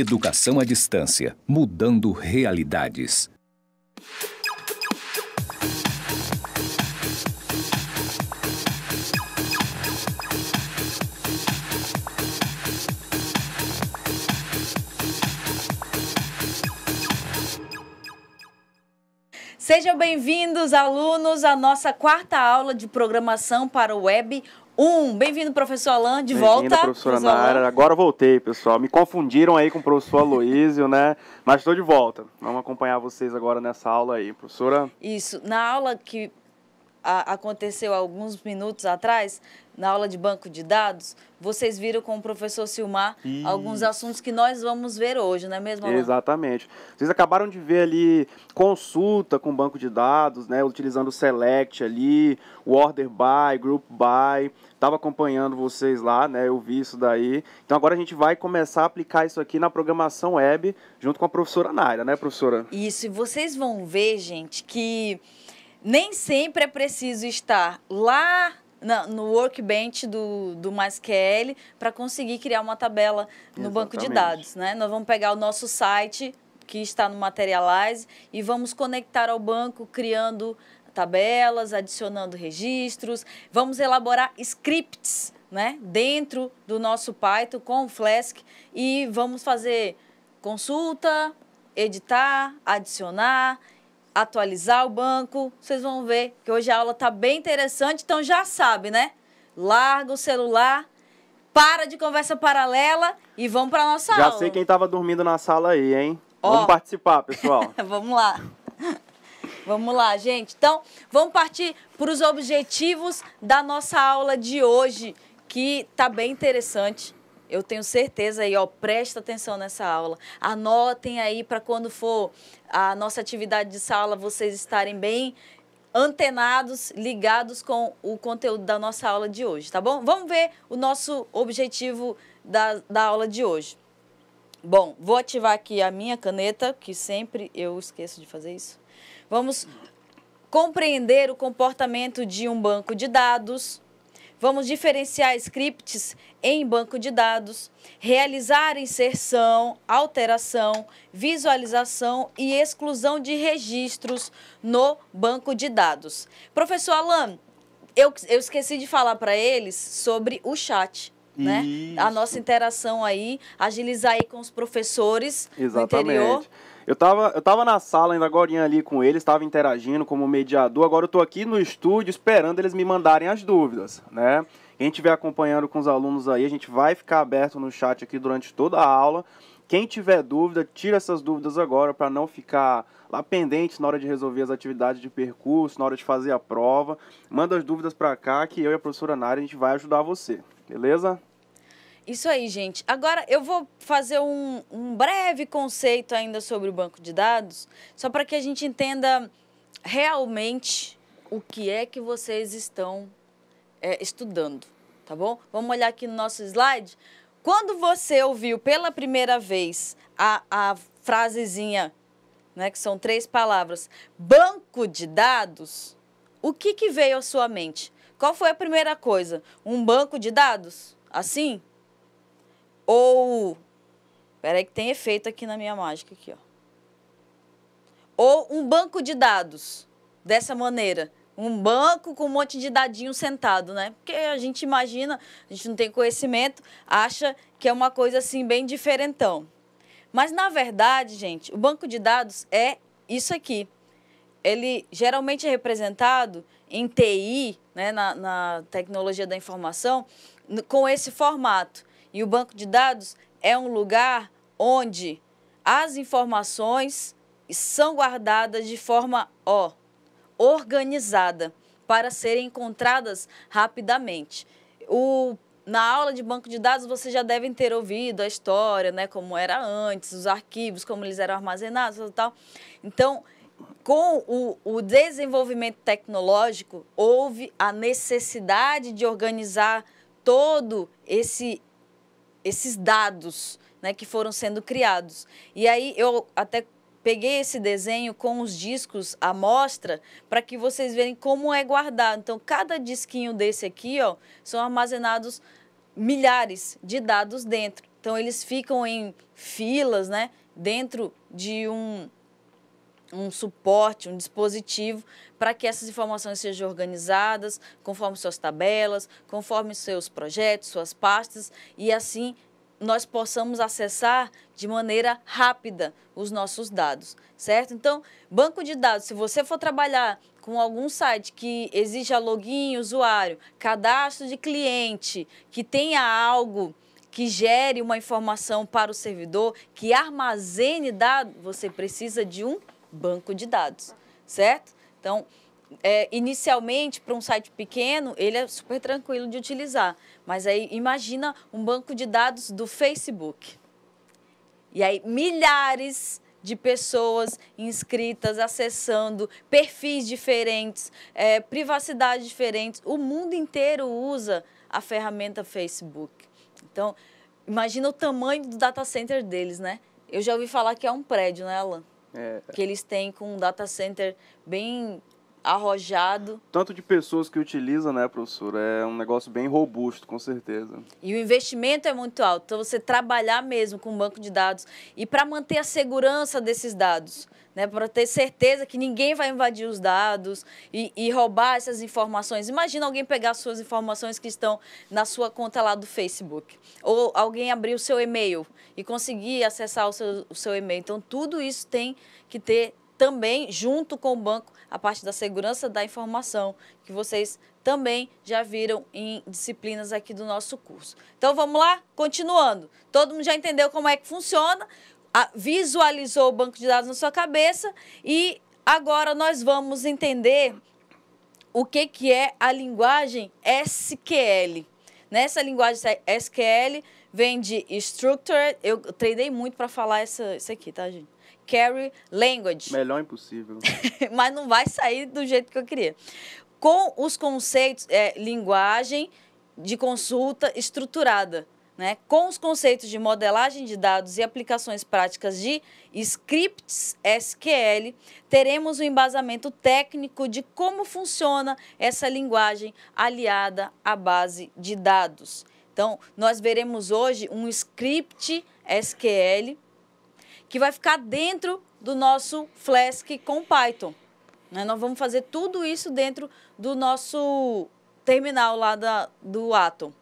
Educação à distância, mudando realidades. Sejam bem-vindos, alunos, à nossa quarta aula de programação para o web um, bem-vindo, professor Alain, de bem volta. professora Nara. Agora voltei, pessoal. Me confundiram aí com o professor Aloísio, né? Mas estou de volta. Vamos acompanhar vocês agora nessa aula aí, professora. Isso. Na aula que a, aconteceu alguns minutos atrás, na aula de banco de dados, vocês viram com o professor Silmar Isso. alguns assuntos que nós vamos ver hoje, não é mesmo? Alan? Exatamente. Vocês acabaram de ver ali consulta com banco de dados, né? Utilizando o Select ali, o Order By, Group By. Estava acompanhando vocês lá, né? Eu vi isso daí. Então agora a gente vai começar a aplicar isso aqui na programação web junto com a professora Naira, né, professora? Isso, e vocês vão ver, gente, que nem sempre é preciso estar lá na, no workbench do, do MySQL para conseguir criar uma tabela no Exatamente. banco de dados. Né? Nós vamos pegar o nosso site, que está no Materialize, e vamos conectar ao banco criando tabelas, adicionando registros, vamos elaborar scripts né? dentro do nosso Python com o Flask e vamos fazer consulta, editar, adicionar atualizar o banco. Vocês vão ver que hoje a aula está bem interessante, então já sabe, né? Larga o celular, para de conversa paralela e vamos para nossa já aula. Já sei quem estava dormindo na sala aí, hein? Vamos participar, pessoal. vamos lá. Vamos lá, gente. Então, vamos partir para os objetivos da nossa aula de hoje, que tá bem interessante. Eu tenho certeza aí, ó, presta atenção nessa aula. Anotem aí para quando for a nossa atividade de sala, vocês estarem bem antenados, ligados com o conteúdo da nossa aula de hoje, tá bom? Vamos ver o nosso objetivo da, da aula de hoje. Bom, vou ativar aqui a minha caneta, que sempre eu esqueço de fazer isso. Vamos compreender o comportamento de um banco de dados, Vamos diferenciar scripts em banco de dados, realizar inserção, alteração, visualização e exclusão de registros no banco de dados. Professor Alan, eu, eu esqueci de falar para eles sobre o chat. Né? A nossa interação aí, agilizar aí com os professores Exatamente. do interior. Eu tava, eu tava na sala ainda agora ali com eles, estava interagindo como mediador. Agora eu tô aqui no estúdio esperando eles me mandarem as dúvidas, né? Quem estiver acompanhando com os alunos aí, a gente vai ficar aberto no chat aqui durante toda a aula. Quem tiver dúvida, tira essas dúvidas agora para não ficar lá pendente na hora de resolver as atividades de percurso, na hora de fazer a prova. Manda as dúvidas para cá que eu e a professora Nara a gente vai ajudar você. Beleza? Isso aí, gente. Agora eu vou fazer um, um breve conceito ainda sobre o banco de dados, só para que a gente entenda realmente o que é que vocês estão é, estudando, tá bom? Vamos olhar aqui no nosso slide. Quando você ouviu pela primeira vez a, a frasezinha, né, que são três palavras, banco de dados, o que, que veio à sua mente? Qual foi a primeira coisa? Um banco de dados? Assim? Ou. Peraí, que tem efeito aqui na minha mágica, aqui, ó. Ou um banco de dados. Dessa maneira. Um banco com um monte de dadinho sentado, né? Porque a gente imagina, a gente não tem conhecimento, acha que é uma coisa assim bem diferentão. Mas na verdade, gente, o banco de dados é isso aqui. Ele geralmente é representado em TI, né, na, na tecnologia da informação, com esse formato. E o banco de dados é um lugar onde as informações são guardadas de forma ó, organizada para serem encontradas rapidamente. O, na aula de banco de dados, vocês já devem ter ouvido a história, né, como era antes, os arquivos, como eles eram armazenados e tal. Então, com o, o, desenvolvimento tecnológico, houve a necessidade de organizar todo esse esses dados né, que foram sendo criados. E aí eu até peguei esse desenho com os discos à mostra para que vocês vejam como é guardado. Então, cada disquinho desse aqui ó, são armazenados milhares de dados dentro. Então, eles ficam em filas né, dentro de um um suporte, um dispositivo para que essas informações sejam organizadas conforme suas tabelas, conforme seus projetos, suas pastas e assim nós possamos acessar de maneira rápida os nossos dados, certo? Então, banco de dados, se você for trabalhar com algum site que exija login, usuário, cadastro de cliente, que tenha algo que gere uma informação para o servidor, que armazene dado, você precisa de um banco de dados, certo? Então, é, inicialmente, para um site pequeno, ele é super tranquilo de utilizar. Mas aí, imagina um banco de dados do Facebook. E aí, milhares de pessoas inscritas, acessando perfis diferentes, é, privacidades diferentes. O mundo inteiro usa a ferramenta Facebook. Então, imagina o tamanho do data center deles, né? Eu já ouvi falar que é um prédio, né, Alan? é. que eles têm com um data center bem arrojado. Tanto de pessoas que utilizam, né, professora? É um negócio bem robusto, com certeza. E o investimento é muito alto. Então, você trabalhar mesmo com um banco de dados e para manter a segurança desses dados, né, para ter certeza que ninguém vai invadir os dados e, e, roubar essas informações. Imagina alguém pegar suas informações que estão na sua conta lá do Facebook, ou alguém abrir o seu e-mail e conseguir acessar o seu, o seu e-mail. Então, tudo isso tem que ter também, junto com o banco, a parte da segurança da informação, que vocês também já viram em disciplinas aqui do nosso curso. Então vamos lá? Continuando. Todo mundo já entendeu como é que funciona visualizou o banco de dados na sua cabeça e agora nós vamos entender o que, que é a linguagem SQL. Nessa linguagem SQL vem de Structured, eu treinei muito para falar essa, isso aqui, tá, gente? Carry Language. Melhor impossível. Mas não vai sair do jeito que eu queria. Com os conceitos, é, linguagem de consulta estruturada né, com os conceitos de modelagem de dados e aplicações práticas de scripts SQL, teremos o um embasamento técnico de como funciona essa linguagem aliada à base de dados. Então, nós veremos hoje um script SQL que vai ficar dentro do nosso Flask com Python. Né? Nós vamos fazer tudo isso dentro do nosso terminal lá da, do Atom.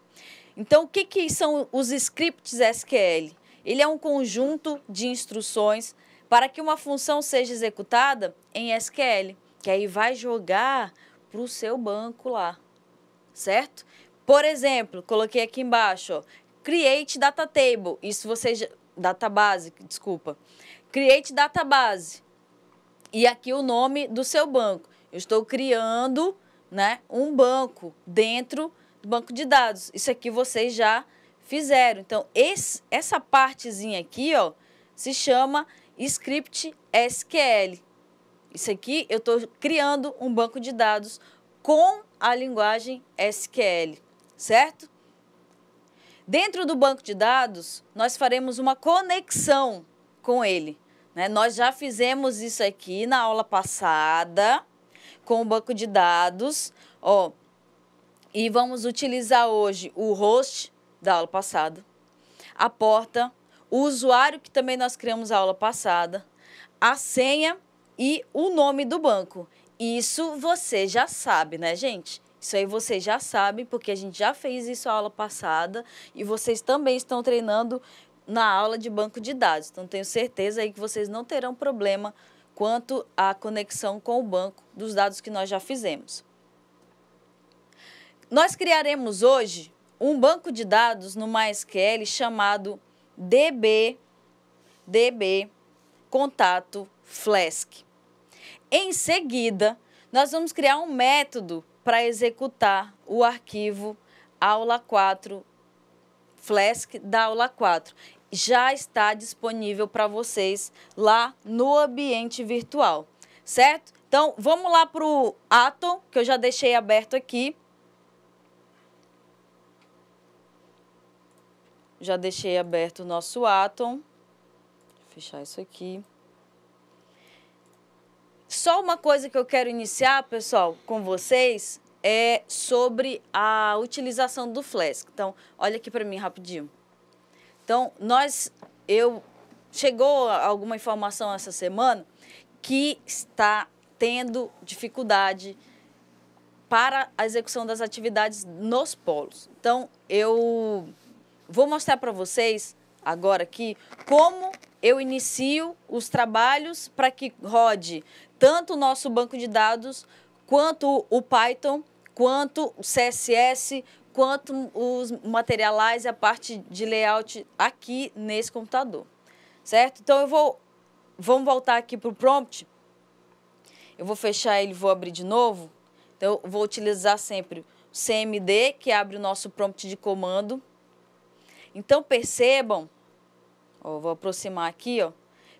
Então, o que, que são os scripts SQL? Ele é um conjunto de instruções para que uma função seja executada em SQL, que aí vai jogar para o seu banco lá, certo? Por exemplo, coloquei aqui embaixo, ó, create data table, isso você já, database, desculpa, create database e aqui o nome do seu banco. Eu estou criando, né, um banco dentro banco de dados. Isso aqui vocês já fizeram. Então, esse, essa partezinha aqui, ó, se chama script SQL. Isso aqui eu estou criando um banco de dados com a linguagem SQL, certo? Dentro do banco de dados, nós faremos uma conexão com ele. Né? Nós já fizemos isso aqui na aula passada com o banco de dados. Ó, e vamos utilizar hoje o host da aula passada, a porta, o usuário que também nós criamos a aula passada, a senha e o nome do banco. Isso você já sabe, né, gente? Isso aí vocês já sabem, porque a gente já fez isso a aula passada e vocês também estão treinando na aula de banco de dados. Então, tenho certeza aí que vocês não terão problema quanto à conexão com o banco dos dados que nós já fizemos. Nós criaremos hoje um banco de dados no MySQL chamado DB, DB Contato Flask. Em seguida, nós vamos criar um método para executar o arquivo aula 4 Flask da aula 4. Já está disponível para vocês lá no ambiente virtual, certo? Então, vamos lá para o Atom, que eu já deixei aberto aqui. Já deixei aberto o nosso Atom. Vou fechar isso aqui. Só uma coisa que eu quero iniciar, pessoal, com vocês é sobre a utilização do Flask. Então, olha aqui para mim rapidinho. Então, nós, eu chegou alguma informação essa semana que está tendo dificuldade para a execução das atividades nos polos. Então, eu Vou mostrar para vocês agora aqui como eu inicio os trabalhos para que rode tanto o nosso banco de dados, quanto o Python, quanto o CSS, quanto os materialize, a parte de layout aqui nesse computador, certo? Então eu vou, vamos voltar aqui para o prompt, eu vou fechar ele, vou abrir de novo, então eu vou utilizar sempre o CMD, que abre o nosso prompt de comando, então percebam, ó, vou aproximar aqui, ó,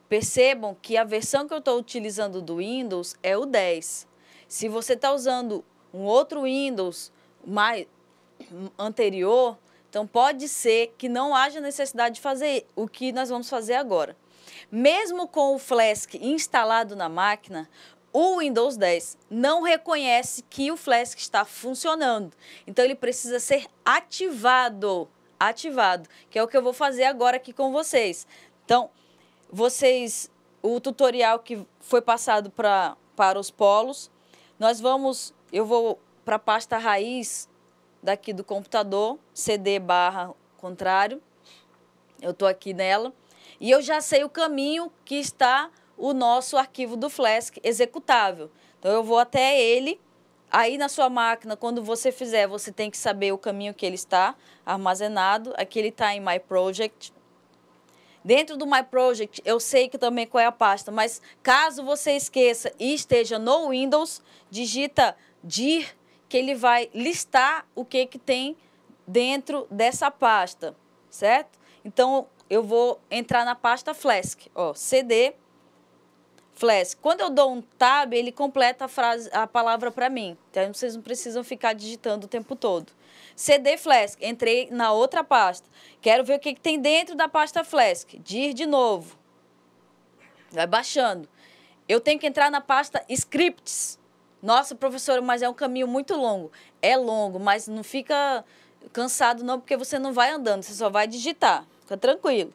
percebam que a versão que eu estou utilizando do Windows é o 10. Se você está usando um outro Windows mais anterior, então pode ser que não haja necessidade de fazer o que nós vamos fazer agora. Mesmo com o Flask instalado na máquina, o Windows 10 não reconhece que o Flask está funcionando. Então ele precisa ser ativado ativado, que é o que eu vou fazer agora aqui com vocês. Então, vocês, o tutorial que foi passado pra, para os polos, nós vamos, eu vou para a pasta raiz daqui do computador, CD barra contrário, eu estou aqui nela, e eu já sei o caminho que está o nosso arquivo do Flask executável. Então, eu vou até ele Aí na sua máquina, quando você fizer, você tem que saber o caminho que ele está armazenado. Aqui ele está em My Project. Dentro do My Project, eu sei que também qual é a pasta, mas caso você esqueça e esteja no Windows, digita dir que ele vai listar o que, que tem dentro dessa pasta, certo? Então, eu vou entrar na pasta Flask, ó, CD, Flash. Quando eu dou um tab, ele completa a, frase, a palavra para mim. Então vocês não precisam ficar digitando o tempo todo. CD Flask. Entrei na outra pasta. Quero ver o que, que tem dentro da pasta Flask. Dir de novo. Vai baixando. Eu tenho que entrar na pasta Scripts. Nossa, professora, mas é um caminho muito longo. É longo, mas não fica cansado não, porque você não vai andando, você só vai digitar. Fica tranquilo.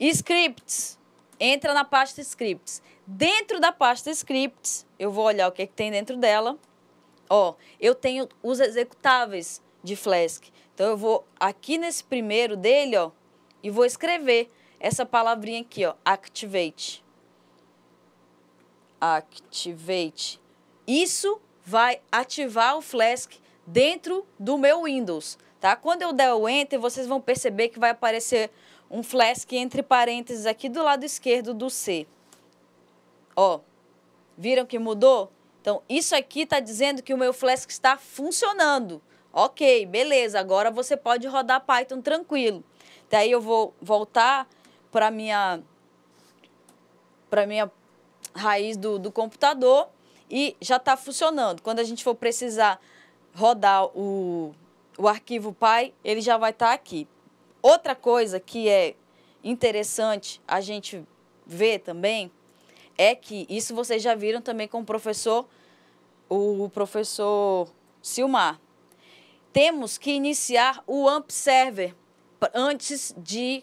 Scripts. Entra na pasta Scripts. Dentro da pasta scripts, eu vou olhar o que, é que tem dentro dela. Ó, eu tenho os executáveis de Flask. Então eu vou aqui nesse primeiro dele, ó, e vou escrever essa palavrinha aqui, ó, activate. Activate. Isso vai ativar o Flask dentro do meu Windows, tá? Quando eu der o enter, vocês vão perceber que vai aparecer um Flask entre parênteses aqui do lado esquerdo do C. Ó, viram que mudou? Então, isso aqui está dizendo que o meu Flask está funcionando. Ok, beleza, agora você pode rodar Python tranquilo. Daí eu vou voltar para minha para minha raiz do, do computador e já está funcionando. Quando a gente for precisar rodar o, o arquivo pai ele já vai estar tá aqui. Outra coisa que é interessante a gente ver também é que isso vocês já viram também com o professor, o professor Silmar. Temos que iniciar o AMP server antes de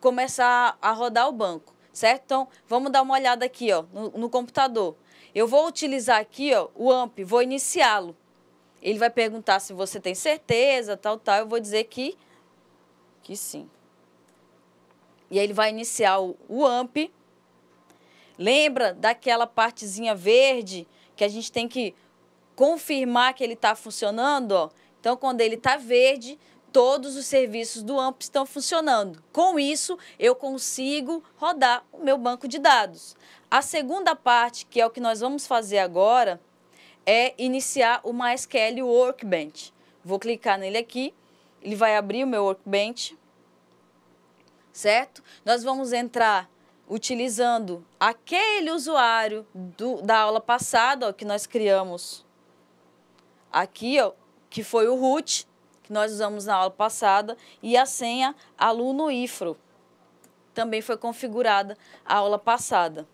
começar a rodar o banco, certo? Então, vamos dar uma olhada aqui ó, no, no computador. Eu vou utilizar aqui ó, o AMP, vou iniciá-lo. Ele vai perguntar se você tem certeza, tal, tal. Eu vou dizer que, que sim. E aí ele vai iniciar o, o AMP. Lembra daquela partezinha verde que a gente tem que confirmar que ele está funcionando? Ó? Então, quando ele está verde, todos os serviços do AMP estão funcionando. Com isso, eu consigo rodar o meu banco de dados. A segunda parte, que é o que nós vamos fazer agora, é iniciar o MySQL Workbench. Vou clicar nele aqui, ele vai abrir o meu Workbench, certo? Nós vamos entrar utilizando aquele usuário do, da aula passada ó, que nós criamos aqui, ó, que foi o root, que nós usamos na aula passada, e a senha aluno ifro. Também foi configurada a aula passada.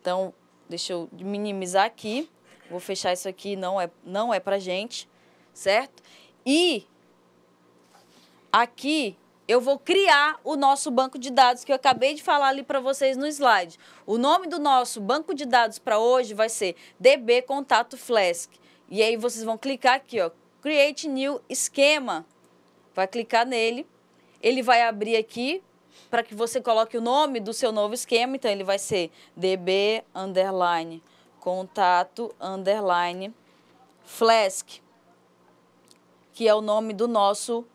Então, deixa eu minimizar aqui. Vou fechar isso aqui, não é, não é para gente, certo? E aqui eu vou criar o nosso banco de dados que eu acabei de falar ali para vocês no slide. O nome do nosso banco de dados para hoje vai ser DB Contato Flask. E aí vocês vão clicar aqui, ó, Create New Esquema. Vai clicar nele. Ele vai abrir aqui para que você coloque o nome do seu novo esquema. Então ele vai ser DB underline contato underline Flask, que é o nome do nosso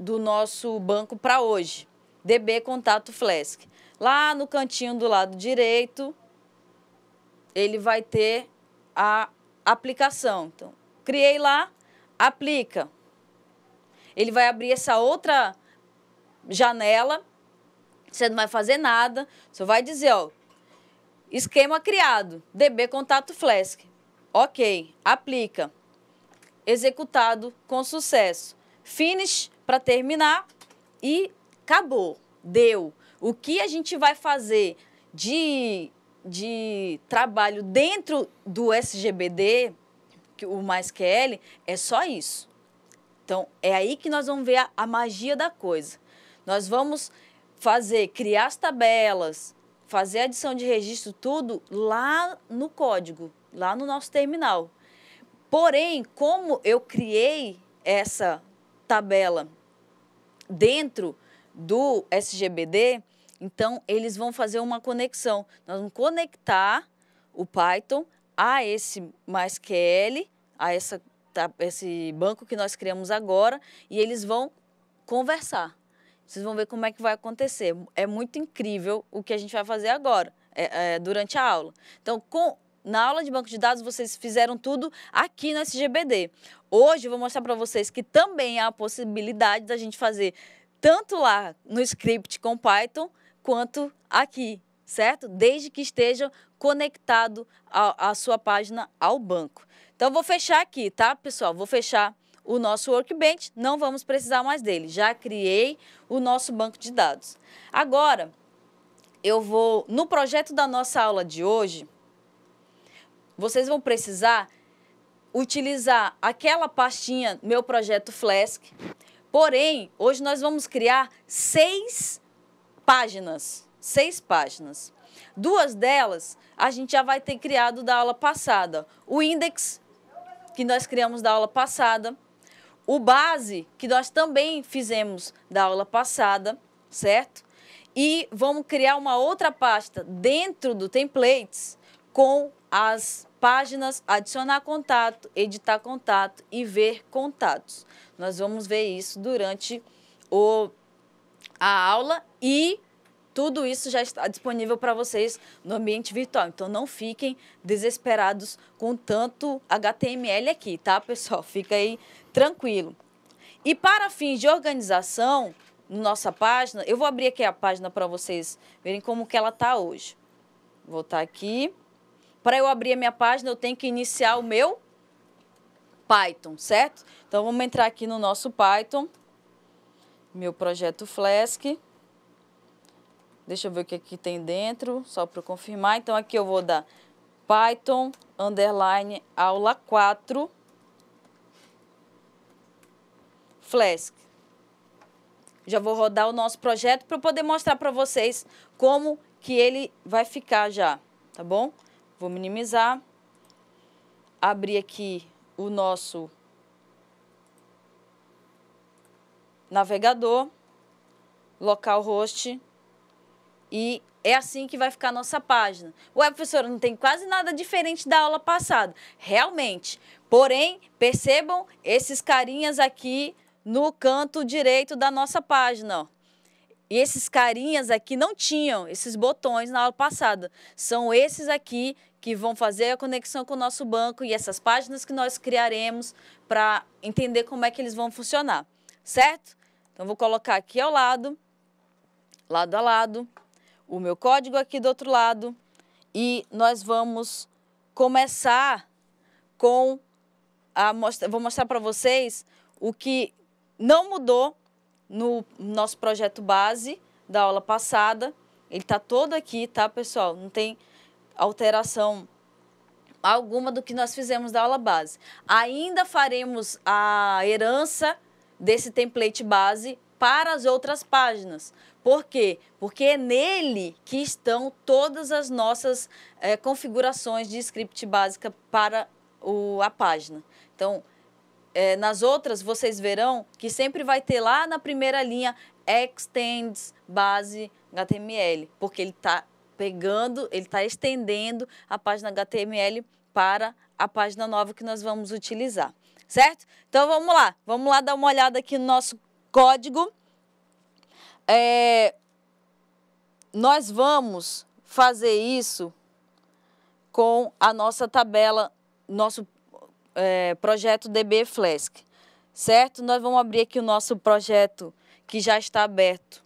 do nosso banco para hoje, DB Contato Flask. Lá no cantinho do lado direito, ele vai ter a aplicação. Então, criei lá, aplica. Ele vai abrir essa outra janela, você não vai fazer nada, você vai dizer, ó, esquema criado, DB Contato Flask. Ok, aplica. Executado com sucesso. Finish para terminar e acabou, deu. O que a gente vai fazer de, de trabalho dentro do SGBD, o Mais QL, é, é só isso. Então, é aí que nós vamos ver a, a magia da coisa. Nós vamos fazer, criar as tabelas, fazer adição de registro, tudo lá no código, lá no nosso terminal. Porém, como eu criei essa tabela dentro do SGBD, então eles vão fazer uma conexão. Nós vamos conectar o Python a esse MySQL, a essa, tá, esse banco que nós criamos agora, e eles vão conversar. Vocês vão ver como é que vai acontecer. É muito incrível o que a gente vai fazer agora, é, é, durante a aula. Então, com na aula de banco de dados vocês fizeram tudo aqui no SGBD. Hoje eu vou mostrar para vocês que também há a possibilidade da gente fazer tanto lá no script com Python quanto aqui, certo? Desde que esteja conectado a, a sua página ao banco. Então vou fechar aqui, tá, pessoal? Vou fechar o nosso Workbench, não vamos precisar mais dele. Já criei o nosso banco de dados. Agora, eu vou no projeto da nossa aula de hoje, vocês vão precisar utilizar aquela pastinha Meu Projeto Flask. Porém, hoje nós vamos criar seis páginas. Seis páginas. Duas delas a gente já vai ter criado da aula passada. O index, que nós criamos da aula passada. O base, que nós também fizemos da aula passada, certo? E vamos criar uma outra pasta dentro do templates com as páginas adicionar contato, editar contato e ver contatos. Nós vamos ver isso durante o, a aula e tudo isso já está disponível para vocês no ambiente virtual. Então não fiquem desesperados com tanto HTML aqui, tá, pessoal? Fica aí tranquilo. E para fins de organização, nossa página, eu vou abrir aqui a página para vocês verem como que ela tá hoje. Voltar aqui. Para eu abrir a minha página, eu tenho que iniciar o meu Python, certo? Então, vamos entrar aqui no nosso Python, meu projeto Flask. Deixa eu ver o que aqui é tem dentro, só para confirmar. Então, aqui eu vou dar Python, underline, aula 4, Flask. Já vou rodar o nosso projeto para poder mostrar para vocês como que ele vai ficar já, tá bom? Vou minimizar. Abrir aqui o nosso navegador, localhost e é assim que vai ficar a nossa página. Ué, professora, não tem quase nada diferente da aula passada. Realmente. Porém, percebam esses carinhas aqui no canto direito da nossa página. Ó. E esses carinhas aqui não tinham esses botões na aula passada. São esses aqui que vão fazer a conexão com o nosso banco e essas páginas que nós criaremos para entender como é que eles vão funcionar, certo? Então, vou colocar aqui ao lado, lado a lado, o meu código aqui do outro lado e nós vamos começar com a mostra, vou mostrar para vocês o que não mudou no nosso projeto base da aula passada. Ele está todo aqui, tá, pessoal? Não tem alteração alguma do que nós fizemos da aula base. Ainda faremos a herança desse template base para as outras páginas. Por quê? Porque é nele que estão todas as nossas é, configurações de script básica para o, a página. Então, é, nas outras, vocês verão que sempre vai ter lá na primeira linha extends base HTML, porque ele está pegando, ele está estendendo a página HTML para a página nova que nós vamos utilizar, certo? Então vamos lá, vamos lá dar uma olhada aqui no nosso código. É, nós vamos fazer isso com a nossa tabela, nosso é, projeto DB Flask, certo? Nós vamos abrir aqui o nosso projeto que já está aberto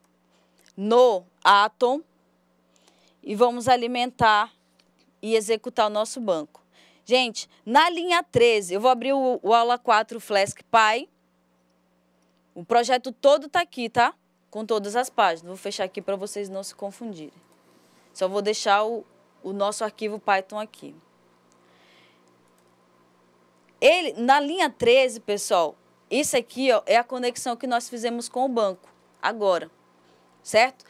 no Atom e vamos alimentar e executar o nosso banco. Gente, na linha 13, eu vou abrir o, o aula 4 Flask Pai. O projeto todo está aqui, tá? Com todas as páginas. Vou fechar aqui para vocês não se confundirem. Só vou deixar o, o nosso arquivo Python aqui. Ele, na linha 13, pessoal, isso aqui ó, é a conexão que nós fizemos com o banco agora, certo?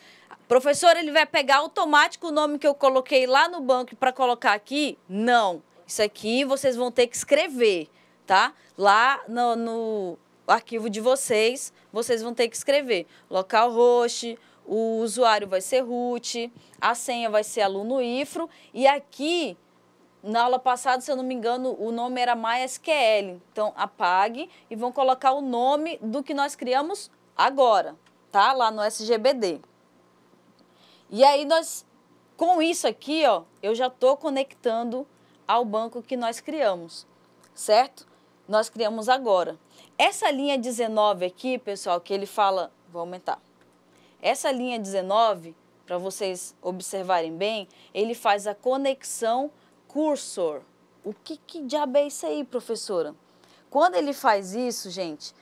Professor, ele vai pegar automático o nome que eu coloquei lá no banco para colocar aqui? Não. Isso aqui vocês vão ter que escrever, tá? Lá no, no arquivo de vocês, vocês vão ter que escrever local host, o usuário vai ser root, a senha vai ser aluno ifro e aqui na aula passada, se eu não me engano, o nome era MySQL. Então, apague e vão colocar o nome do que nós criamos agora, tá? Lá no SGBD. E aí nós, com isso aqui, ó, eu já estou conectando ao banco que nós criamos, certo? Nós criamos agora. Essa linha 19 aqui, pessoal, que ele fala, vou aumentar. Essa linha 19, para vocês observarem bem, ele faz a conexão cursor. O que, que diabo é isso aí, professora? Quando ele faz isso, gente,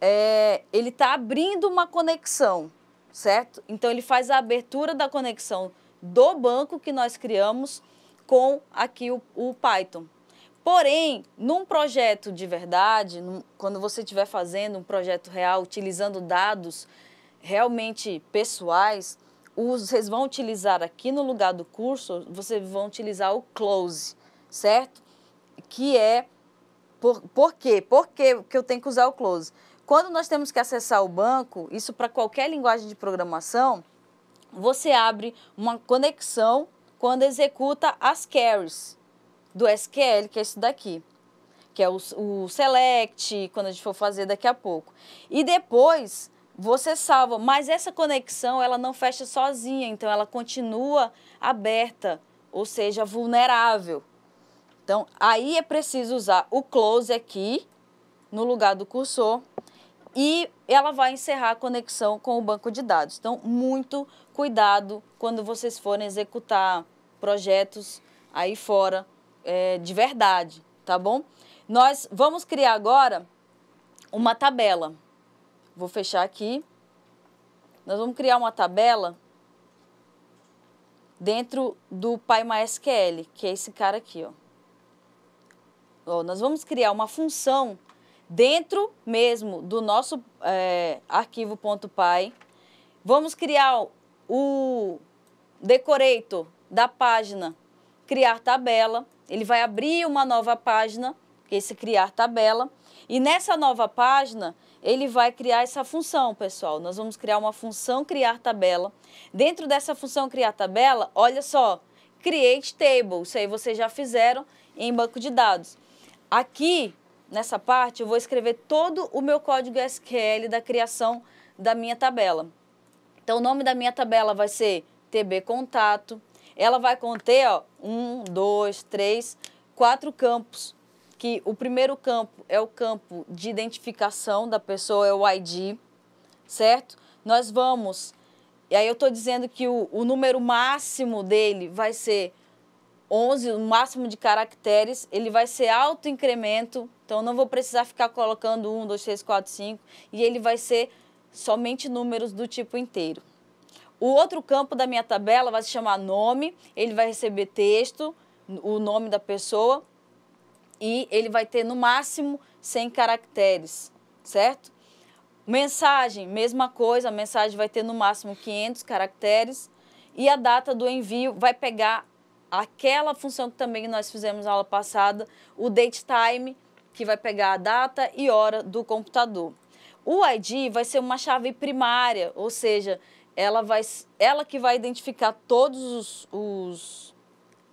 é, ele está abrindo uma conexão certo? Então ele faz a abertura da conexão do banco que nós criamos com aqui o, o Python. Porém, num projeto de verdade, num, quando você estiver fazendo um projeto real, utilizando dados realmente pessoais, vocês vão utilizar aqui no lugar do curso, vocês vão utilizar o close, certo? Que é por, por quê? Por que eu tenho que usar o close? Quando nós temos que acessar o banco, isso para qualquer linguagem de programação, você abre uma conexão quando executa as carries do SQL, que é isso daqui, que é o, o select, quando a gente for fazer daqui a pouco. E depois você salva, mas essa conexão ela não fecha sozinha, então ela continua aberta, ou seja, vulnerável. Então aí é preciso usar o close aqui no lugar do cursor e ela vai encerrar a conexão com o banco de dados. Então, muito cuidado quando vocês forem executar projetos aí fora é, de verdade, tá bom? Nós vamos criar agora uma tabela. Vou fechar aqui. Nós vamos criar uma tabela dentro do PyMySQL, que é esse cara aqui, ó. ó nós vamos criar uma função dentro mesmo do nosso é, arquivo.py, vamos criar o decorator da página criar tabela, ele vai abrir uma nova página, esse criar tabela, e nessa nova página ele vai criar essa função, pessoal. Nós vamos criar uma função criar tabela. Dentro dessa função criar tabela, olha só, create table, isso aí vocês já fizeram em banco de dados. Aqui nessa parte, eu vou escrever todo o meu código SQL da criação da minha tabela. Então, o nome da minha tabela vai ser TB Contato. Ela vai conter, ó, um, dois, três, quatro campos. Que o primeiro campo é o campo de identificação da pessoa, é o ID, certo? Nós vamos, e aí eu estou dizendo que o, o número máximo dele vai ser 11, o máximo de caracteres, ele vai ser auto-incremento então eu não vou precisar ficar colocando 1, 2, 3, 4, 5 e ele vai ser somente números do tipo inteiro. O outro campo da minha tabela vai se chamar nome, ele vai receber texto, o nome da pessoa e ele vai ter no máximo 100 caracteres, certo? Mensagem, mesma coisa, a mensagem vai ter no máximo 500 caracteres e a data do envio vai pegar aquela função que também nós fizemos na aula passada, o date time, que vai pegar a data e hora do computador. O ID vai ser uma chave primária, ou seja, ela, vai, ela que vai identificar todos os, os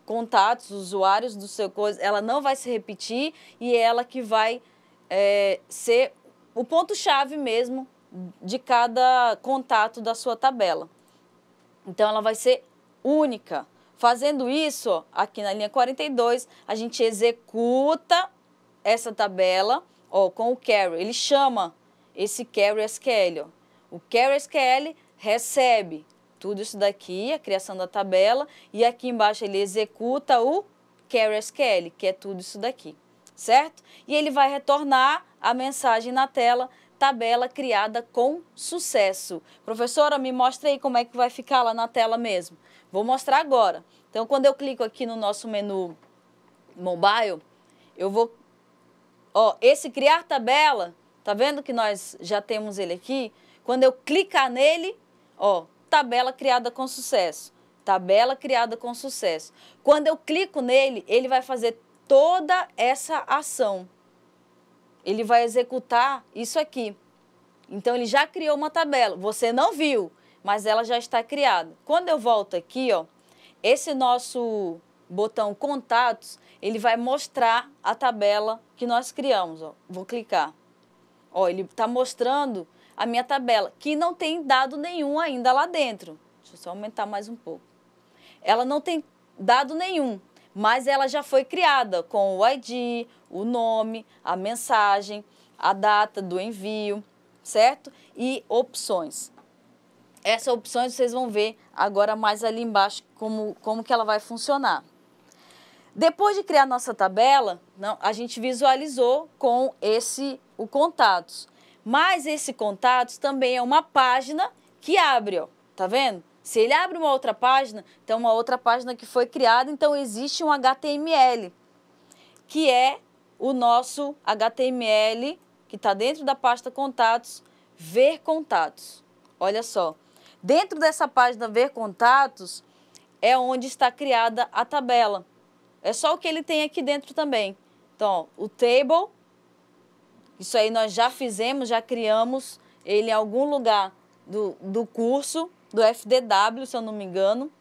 contatos, usuários do seu coisa, ela não vai se repetir e é ela que vai é, ser o ponto-chave mesmo de cada contato da sua tabela. Então, ela vai ser única. Fazendo isso, aqui na linha 42, a gente executa essa tabela ó, com o carry. Ele chama esse carry SQL. Ó. O carry SQL recebe tudo isso daqui, a criação da tabela, e aqui embaixo ele executa o carry SQL, que é tudo isso daqui, certo? E ele vai retornar a mensagem na tela tabela criada com sucesso. Professora, me mostra aí como é que vai ficar lá na tela mesmo. Vou mostrar agora. Então, quando eu clico aqui no nosso menu mobile, eu vou Ó, esse criar tabela, tá vendo que nós já temos ele aqui? Quando eu clicar nele, ó, tabela criada com sucesso. Tabela criada com sucesso. Quando eu clico nele, ele vai fazer toda essa ação. Ele vai executar isso aqui. Então ele já criou uma tabela. Você não viu, mas ela já está criada. Quando eu volto aqui, ó, esse nosso botão contatos, ele vai mostrar a tabela que nós criamos. Ó. Vou clicar. Ó, ele está mostrando a minha tabela, que não tem dado nenhum ainda lá dentro. Deixa eu só aumentar mais um pouco. Ela não tem dado nenhum, mas ela já foi criada com o ID, o nome, a mensagem, a data do envio, certo? E opções. Essas opções vocês vão ver agora mais ali embaixo como, como que ela vai funcionar. Depois de criar nossa tabela, não, a gente visualizou com esse o contatos. Mas esse contatos também é uma página que abre, ó, tá vendo? Se ele abre uma outra página, então uma outra página que foi criada, então existe um HTML, que é o nosso HTML que está dentro da pasta contatos, ver contatos. Olha só, dentro dessa página ver contatos é onde está criada a tabela. É só o que ele tem aqui dentro também. Então, o table, isso aí nós já fizemos, já criamos ele em algum lugar do, do curso, do FDW, se eu não me engano.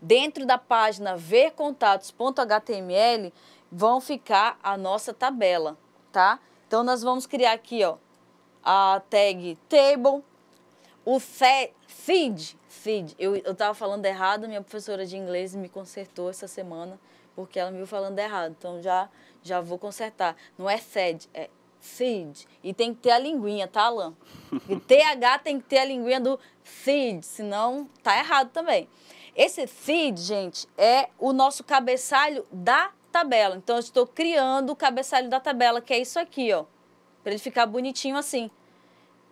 Dentro da página vercontatos.html vão ficar a nossa tabela, tá? Então, nós vamos criar aqui, ó, a tag table, o C... CID, CID, eu, eu tava falando errado, minha professora de inglês me consertou essa semana, porque ela me viu falando errado, então já, já vou consertar. Não é fed, é feed. E tem que ter a linguinha, tá, Alan? E TH tem que ter a linguinha do feed, senão tá errado também. Esse feed, gente, é o nosso cabeçalho da tabela. Então, eu estou criando o cabeçalho da tabela, que é isso aqui, ó. Para ele ficar bonitinho assim.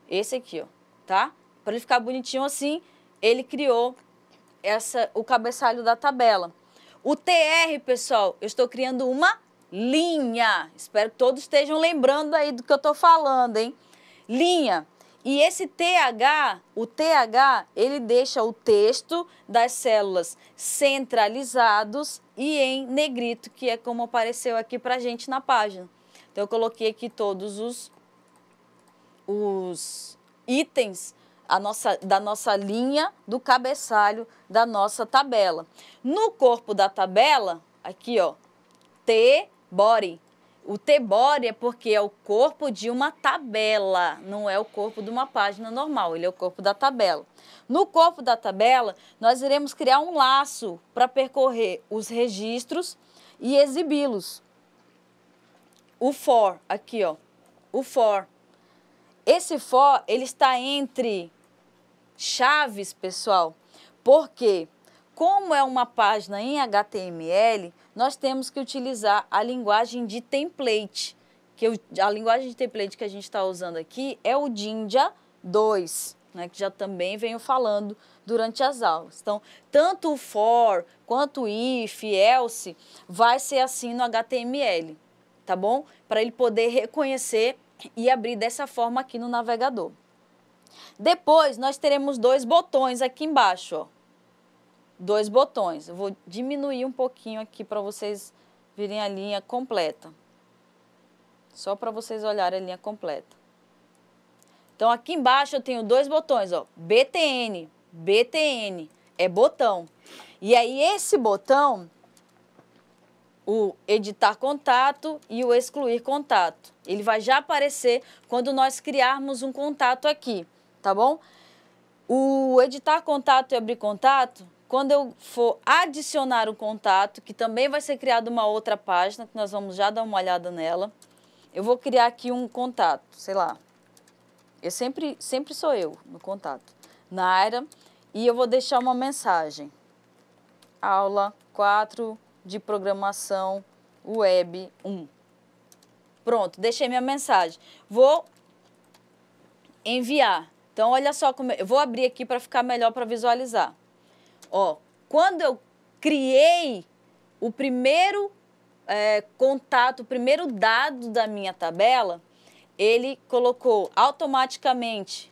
Esse aqui, ó, tá? Para ele ficar bonitinho assim, ele criou essa o cabeçalho da tabela. O TR, pessoal, eu estou criando uma linha. Espero que todos estejam lembrando aí do que eu estou falando, hein? Linha. E esse TH, o TH, ele deixa o texto das células centralizados e em negrito, que é como apareceu aqui para gente na página. Então, eu coloquei aqui todos os, os itens nossa, da nossa linha do cabeçalho da nossa tabela. No corpo da tabela, aqui ó, T-body. O T-body é porque é o corpo de uma tabela, não é o corpo de uma página normal, ele é o corpo da tabela. No corpo da tabela, nós iremos criar um laço para percorrer os registros e exibi-los. O for, aqui ó, o for. Esse for, ele está entre chaves, pessoal, porque como é uma página em HTML, nós temos que utilizar a linguagem de template. Que eu, a linguagem de template que a gente está usando aqui é o Jinja 2, né, que já também venho falando durante as aulas. Então, tanto o for quanto o if, else, vai ser assim no HTML, tá bom? Para ele poder reconhecer e abrir dessa forma aqui no navegador. Depois, nós teremos dois botões aqui embaixo, ó. Dois botões. Eu vou diminuir um pouquinho aqui para vocês virem a linha completa. Só para vocês olharem a linha completa. Então, aqui embaixo eu tenho dois botões, ó. BTN, BTN, é botão. E aí, esse botão, o editar contato e o excluir contato. Ele vai já aparecer quando nós criarmos um contato aqui tá bom? O editar contato e abrir contato, quando eu for adicionar o contato, que também vai ser criada uma outra página, que nós vamos já dar uma olhada nela, eu vou criar aqui um contato, sei lá. Eu sempre, sempre sou eu no contato. Naira, e eu vou deixar uma mensagem. Aula 4 de programação web 1. Pronto, deixei minha mensagem. Vou enviar. Então, olha só como. Eu vou abrir aqui para ficar melhor para visualizar. Ó, quando eu criei o primeiro é, contato, o primeiro dado da minha tabela, ele colocou automaticamente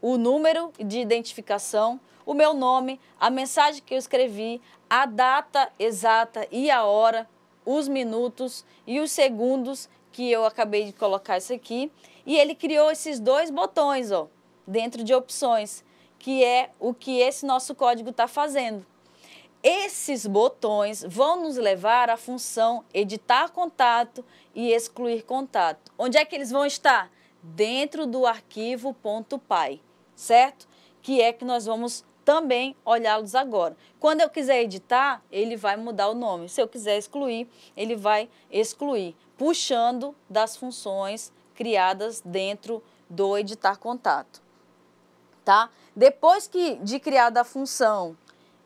o número de identificação, o meu nome, a mensagem que eu escrevi, a data exata e a hora, os minutos e os segundos que eu acabei de colocar isso aqui. E ele criou esses dois botões, ó dentro de opções, que é o que esse nosso código está fazendo. Esses botões vão nos levar à função editar contato e excluir contato. Onde é que eles vão estar? Dentro do arquivo .py, certo? Que é que nós vamos também olhá-los agora. Quando eu quiser editar, ele vai mudar o nome. Se eu quiser excluir, ele vai excluir, puxando das funções criadas dentro do editar contato tá? Depois que de criada a função,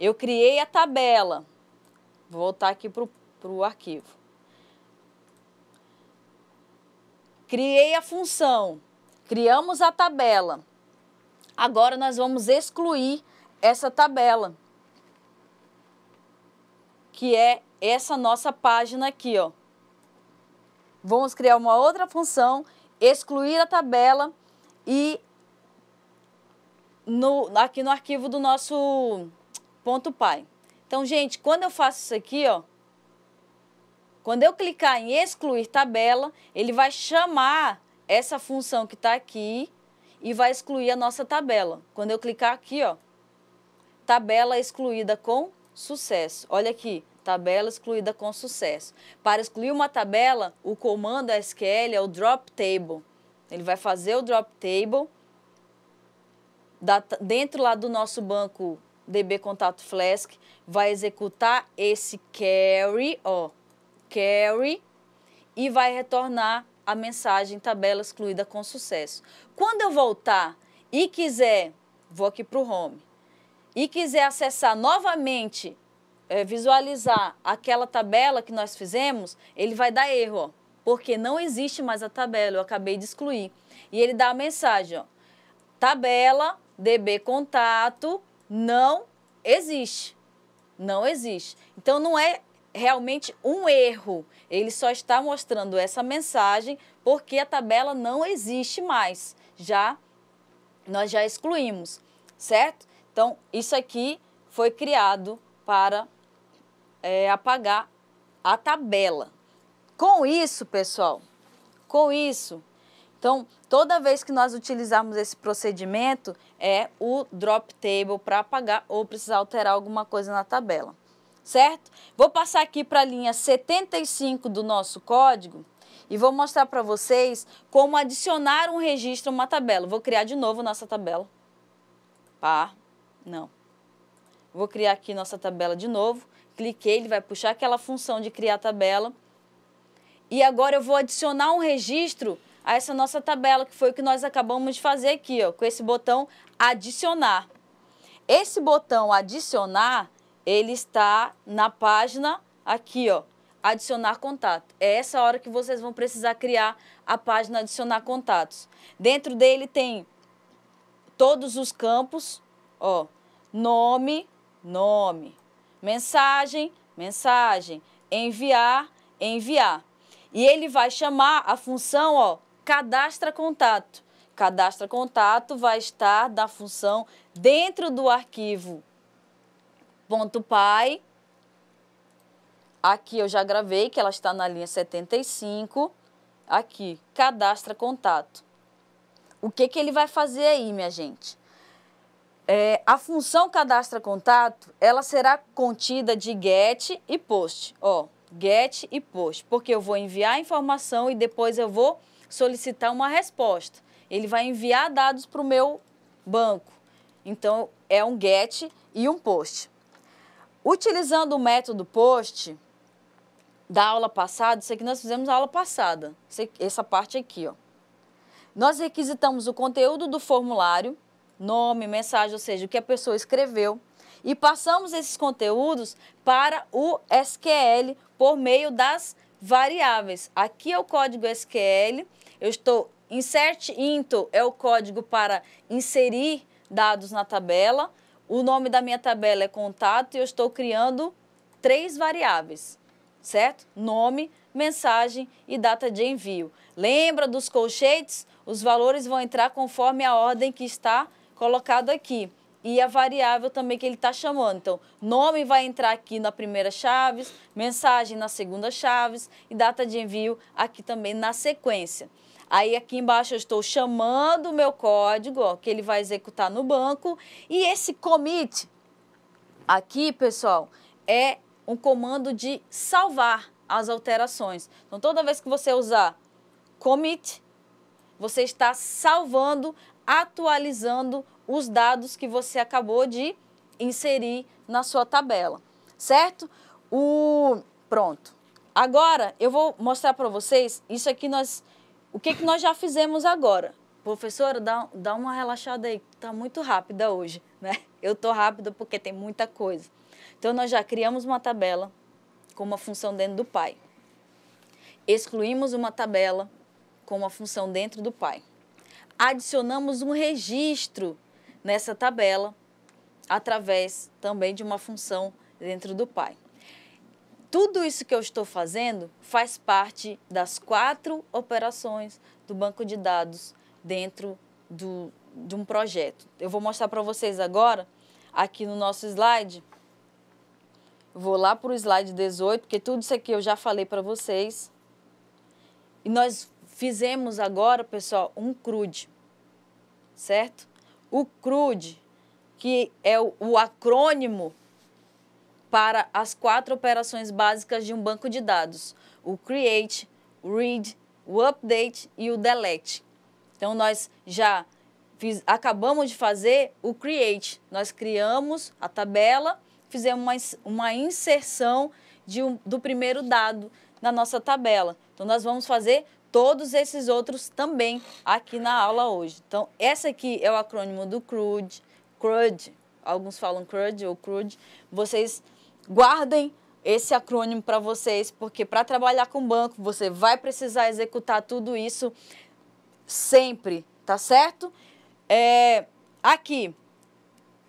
eu criei a tabela. Vou voltar aqui para o arquivo. Criei a função, criamos a tabela. Agora nós vamos excluir essa tabela, que é essa nossa página aqui, ó. Vamos criar uma outra função, excluir a tabela e no, aqui no arquivo do nosso ponto pai. Então, gente, quando eu faço isso aqui, ó, quando eu clicar em excluir tabela, ele vai chamar essa função que está aqui e vai excluir a nossa tabela. Quando eu clicar aqui, ó, tabela excluída com sucesso. Olha aqui, tabela excluída com sucesso. Para excluir uma tabela, o comando é SQL é o drop table. Ele vai fazer o drop table da, dentro lá do nosso banco DB Contato Flask, vai executar esse carry, ó, carry, e vai retornar a mensagem tabela excluída com sucesso. Quando eu voltar e quiser, vou aqui para o home, e quiser acessar novamente, é, visualizar aquela tabela que nós fizemos, ele vai dar erro, ó, porque não existe mais a tabela, eu acabei de excluir. E ele dá a mensagem, ó, tabela DB contato não existe. Não existe. Então não é realmente um erro. Ele só está mostrando essa mensagem porque a tabela não existe mais. Já nós já excluímos, certo? Então isso aqui foi criado para é, apagar a tabela. Com isso, pessoal, com isso então, toda vez que nós utilizarmos esse procedimento, é o drop table para apagar ou precisar alterar alguma coisa na tabela, certo? Vou passar aqui para a linha 75 do nosso código e vou mostrar para vocês como adicionar um registro a uma tabela. Vou criar de novo nossa tabela. Pá, não. Vou criar aqui nossa tabela de novo. Cliquei, ele vai puxar aquela função de criar tabela. E agora eu vou adicionar um registro a essa nossa tabela, que foi o que nós acabamos de fazer aqui, ó, com esse botão adicionar. Esse botão adicionar, ele está na página aqui, ó, adicionar contato. É essa hora que vocês vão precisar criar a página adicionar contatos. Dentro dele tem todos os campos, ó, nome, nome, mensagem, mensagem, enviar, enviar. E ele vai chamar a função, ó, cadastra contato. Cadastra contato vai estar da função dentro do arquivo ponto .py. Aqui eu já gravei que ela está na linha 75. Aqui, cadastra contato. O que, que ele vai fazer aí, minha gente? É, a função cadastra contato, ela será contida de get e post. Ó, get e post, porque eu vou enviar a informação e depois eu vou solicitar uma resposta. Ele vai enviar dados para o meu banco. Então, é um GET e um POST. Utilizando o método POST da aula passada, isso aqui nós fizemos na aula passada, essa parte aqui, ó. Nós requisitamos o conteúdo do formulário, nome, mensagem, ou seja, o que a pessoa escreveu, e passamos esses conteúdos para o SQL por meio das variáveis. Aqui é o código SQL eu estou insert into é o código para inserir dados na tabela. O nome da minha tabela é contato e eu estou criando três variáveis, certo? Nome, mensagem e data de envio. Lembra dos colchetes? Os valores vão entrar conforme a ordem que está colocado aqui e a variável também que ele está chamando. Então, nome vai entrar aqui na primeira chave, mensagem na segunda chave e data de envio aqui também na sequência. Aí aqui embaixo eu estou chamando o meu código, ó, que ele vai executar no banco. E esse commit aqui, pessoal, é um comando de salvar as alterações. Então, toda vez que você usar commit, você está salvando, atualizando os dados que você acabou de inserir na sua tabela, certo? O pronto. Agora eu vou mostrar para vocês, isso aqui nós o que, que nós já fizemos agora? Professora, dá, dá uma relaxada aí, está muito rápida hoje, né? Eu estou rápida porque tem muita coisa. Então, nós já criamos uma tabela com uma função dentro do pai. Excluímos uma tabela com uma função dentro do pai. Adicionamos um registro nessa tabela através também de uma função dentro do pai. Tudo isso que eu estou fazendo faz parte das quatro operações do banco de dados dentro do, de um projeto. Eu vou mostrar para vocês agora, aqui no nosso slide. Vou lá para o slide 18, porque tudo isso aqui eu já falei para vocês. E nós fizemos agora, pessoal, um CRUD, certo? O CRUD, que é o, o acrônimo para as quatro operações básicas de um banco de dados: o create, o read, o update e o delete. Então nós já fiz, acabamos de fazer o create. Nós criamos a tabela, fizemos uma, uma inserção um, do primeiro dado na nossa tabela. Então nós vamos fazer todos esses outros também aqui na aula hoje. Então essa aqui é o acrônimo do CRUD, CRUD, alguns falam CRUD ou CRUD. Vocês guardem esse acrônimo para vocês, porque para trabalhar com banco você vai precisar executar tudo isso sempre, tá certo? É, aqui,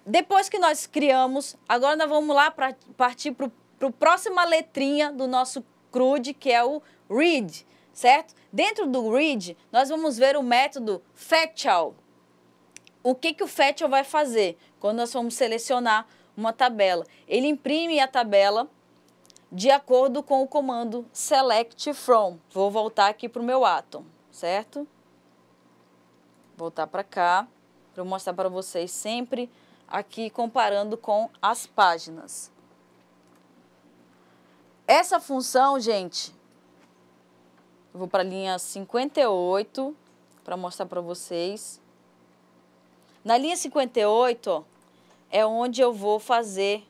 depois que nós criamos, agora nós vamos lá para partir para a próxima letrinha do nosso CRUD, que é o READ, certo? Dentro do READ, nós vamos ver o método FETCHAL. O que, que o FETCHAL vai fazer? Quando nós vamos selecionar uma tabela. Ele imprime a tabela de acordo com o comando select from. Vou voltar aqui para o meu Atom, certo? Voltar para cá, para mostrar para vocês sempre aqui comparando com as páginas. Essa função, gente, vou para a linha 58 para mostrar para vocês. Na linha 58, ó, é onde eu vou fazer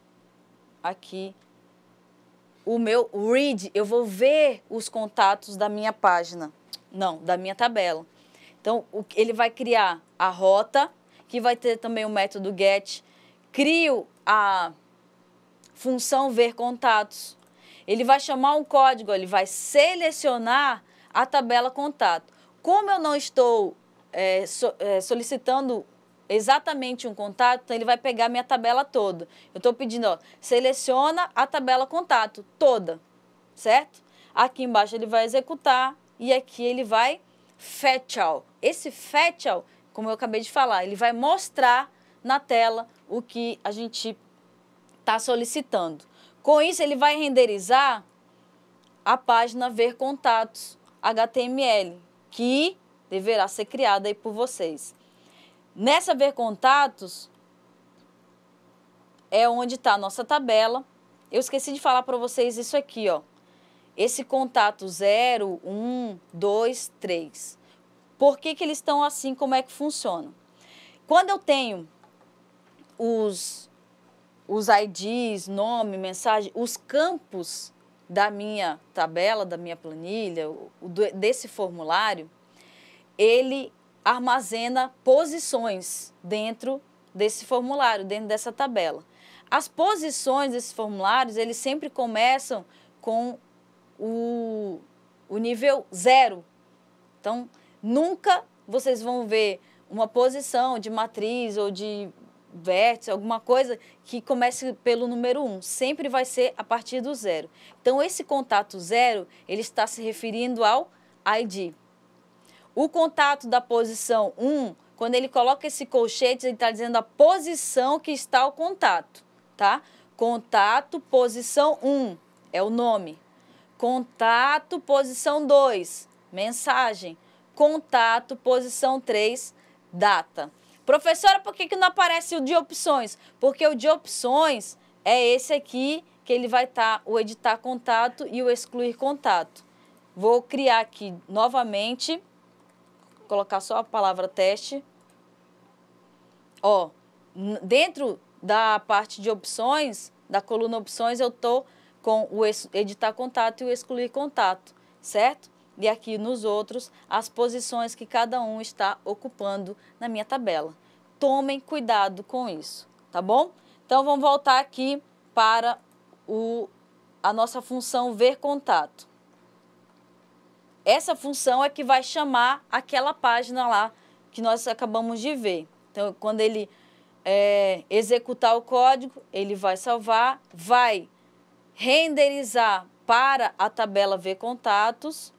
aqui o meu read, eu vou ver os contatos da minha página, não, da minha tabela. Então, ele vai criar a rota, que vai ter também o método get, crio a função ver contatos. Ele vai chamar um código, ele vai selecionar a tabela contato. Como eu não estou é, so, é, solicitando exatamente um contato, então ele vai pegar minha tabela toda. Eu estou pedindo, ó, seleciona a tabela contato toda, certo? Aqui embaixo ele vai executar e aqui ele vai fetch all. Esse fetch all, como eu acabei de falar, ele vai mostrar na tela o que a gente está solicitando. Com isso, ele vai renderizar a página Ver Contatos HTML, que deverá ser criada aí por vocês. Nessa ver contatos é onde está a nossa tabela. Eu esqueci de falar para vocês isso aqui, ó. Esse contato 0, 1, 2, 3. Por que, que eles estão assim? Como é que funciona? Quando eu tenho os, os IDs, nome, mensagem, os campos da minha tabela, da minha planilha, desse formulário, ele armazena posições dentro desse formulário, dentro dessa tabela. As posições desses formulários, eles sempre começam com o, o nível zero. Então, nunca vocês vão ver uma posição de matriz ou de vértice, alguma coisa que comece pelo número 1, um, sempre vai ser a partir do zero. Então, esse contato zero, ele está se referindo ao ID. O contato da posição 1, quando ele coloca esse colchete, ele está dizendo a posição que está o contato, tá? Contato, posição 1, é o nome. Contato, posição 2, mensagem. Contato, posição 3, data. Professora, por que, que não aparece o de opções? Porque o de opções é esse aqui que ele vai estar tá, o editar contato e o excluir contato. Vou criar aqui novamente colocar só a palavra teste. Ó, dentro da parte de opções, da coluna opções, eu estou com o editar contato e o excluir contato, certo? E aqui nos outros, as posições que cada um está ocupando na minha tabela. Tomem cuidado com isso, tá bom? Então, vamos voltar aqui para o, a nossa função ver contato essa função é que vai chamar aquela página lá que nós acabamos de ver. Então, quando ele é, executar o código, ele vai salvar, vai renderizar para a tabela ver contatos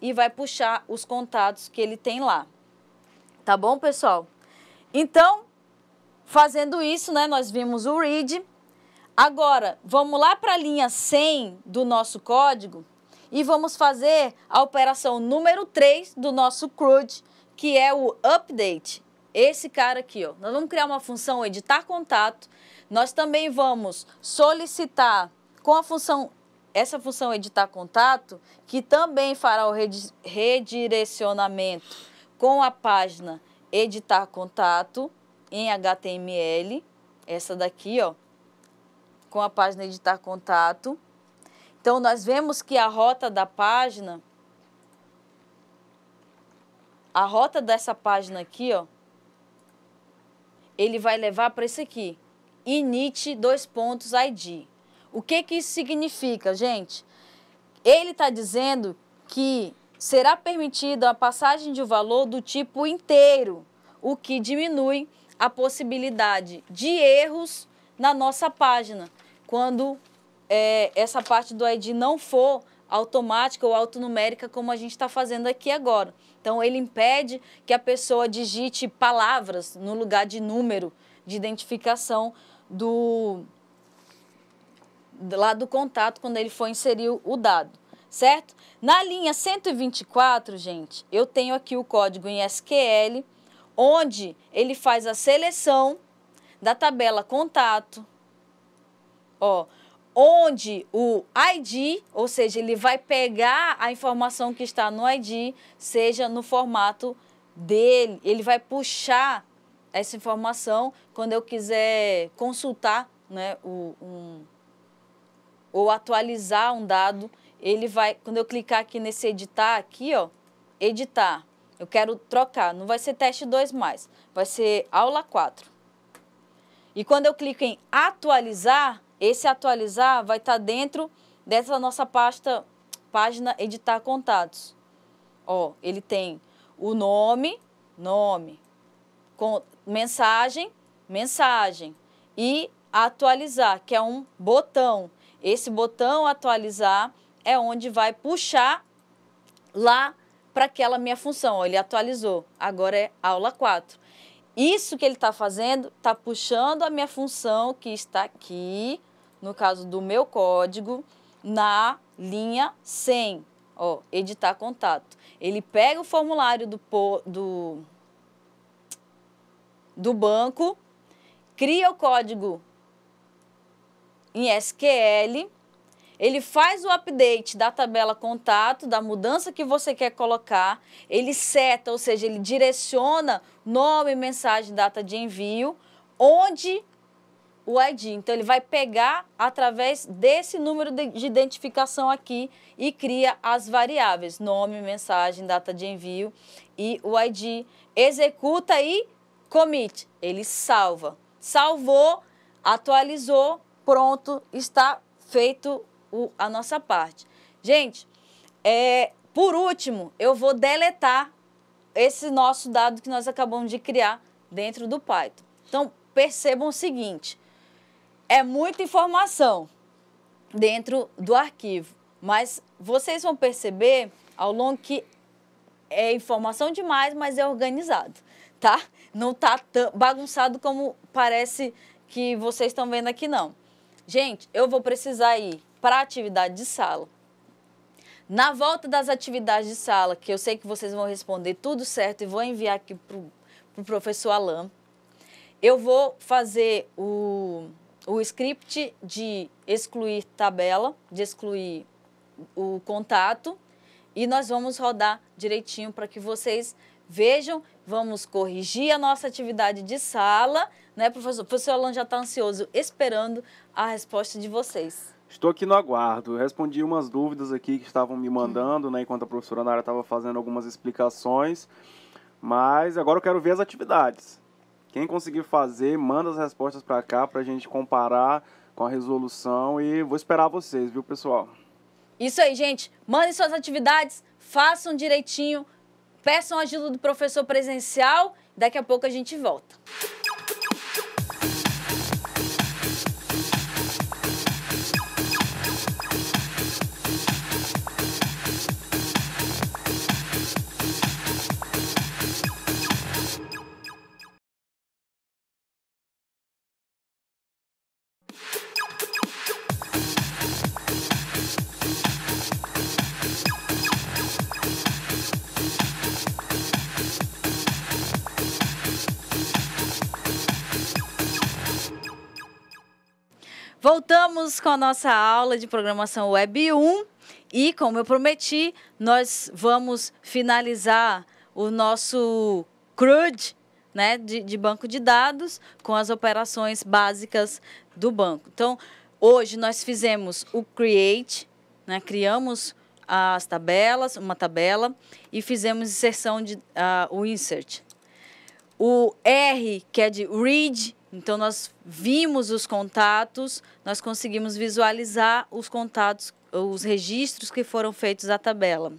e vai puxar os contatos que ele tem lá. Tá bom, pessoal? Então, fazendo isso, né, nós vimos o read. Agora, vamos lá para a linha 100 do nosso código e vamos fazer a operação número 3 do nosso CRUD, que é o update. Esse cara aqui, ó. Nós vamos criar uma função editar contato. Nós também vamos solicitar com a função essa função editar contato, que também fará o redirecionamento com a página editar contato em HTML, essa daqui, ó, com a página editar contato. Então, nós vemos que a rota da página, a rota dessa página aqui, ó, ele vai levar para esse aqui, init dois pontos ID. O que que isso significa, gente? Ele está dizendo que será permitida a passagem de valor do tipo inteiro, o que diminui a possibilidade de erros na nossa página, quando é, essa parte do ID não for automática ou autonumérica como a gente está fazendo aqui agora. Então, ele impede que a pessoa digite palavras no lugar de número de identificação do lá do contato quando ele for inserir o dado, certo? Na linha 124, gente, eu tenho aqui o código em SQL, onde ele faz a seleção da tabela contato. Ó, onde o ID, ou seja, ele vai pegar a informação que está no ID, seja no formato dele, ele vai puxar essa informação quando eu quiser consultar né, o, um, ou atualizar um dado, ele vai, quando eu clicar aqui nesse editar aqui, ó, editar, eu quero trocar, não vai ser teste 2 mais, vai ser aula 4. E quando eu clico em atualizar, esse atualizar vai estar tá dentro dessa nossa pasta, página editar contatos. Ó, ele tem o nome, nome, com, mensagem, mensagem e atualizar, que é um botão. Esse botão atualizar é onde vai puxar lá para aquela minha função. Ó, ele atualizou, agora é aula 4. Isso que ele está fazendo está puxando a minha função que está aqui no caso do meu código, na linha 100, ó, editar contato. Ele pega o formulário do, do, do banco, cria o código em SQL, ele faz o update da tabela contato, da mudança que você quer colocar, ele seta, ou seja, ele direciona nome, mensagem, data de envio, onde o ID. Então, ele vai pegar através desse número de, identificação aqui e cria as variáveis, nome, mensagem, data de envio e o ID. Executa e commit. Ele salva. Salvou, atualizou, pronto, está feito o, a nossa parte. Gente, é, por último, eu vou deletar esse nosso dado que nós acabamos de criar dentro do Python. Então, percebam o seguinte, é muita informação dentro do arquivo, mas vocês vão perceber ao longo que é informação demais, mas é organizado, tá? Não tá bagunçado como parece que vocês estão vendo aqui não. Gente, eu vou precisar ir para a atividade de sala. Na volta das atividades de sala, que eu sei que vocês vão responder tudo certo e vou enviar aqui para o pro professor Alain, eu vou fazer o o script de excluir tabela, de excluir o contato e nós vamos rodar direitinho para que vocês vejam. Vamos corrigir a nossa atividade de sala, né, professor? O professor Alan já está ansioso esperando a resposta de vocês. Estou aqui no aguardo. respondi umas dúvidas aqui que estavam me mandando, né, enquanto a professora Nara estava fazendo algumas explicações. Mas agora eu quero ver as atividades. Quem conseguir fazer, manda as respostas para cá para a gente comparar com a resolução e vou esperar vocês, viu, pessoal? Isso aí, gente. Mandem suas atividades, façam direitinho, peçam ajuda do professor presencial. Daqui a pouco a gente volta. com a nossa aula de programação Web 1 e, como eu prometi, nós vamos finalizar o nosso CRUD, né, de, de banco de dados, com as operações básicas do banco. Então, hoje nós fizemos o create, né, criamos as tabelas, uma tabela, e fizemos inserção de uh, o insert. O R, que é de read, então, nós vimos os contatos, nós conseguimos visualizar os contatos, os registros que foram feitos à tabela.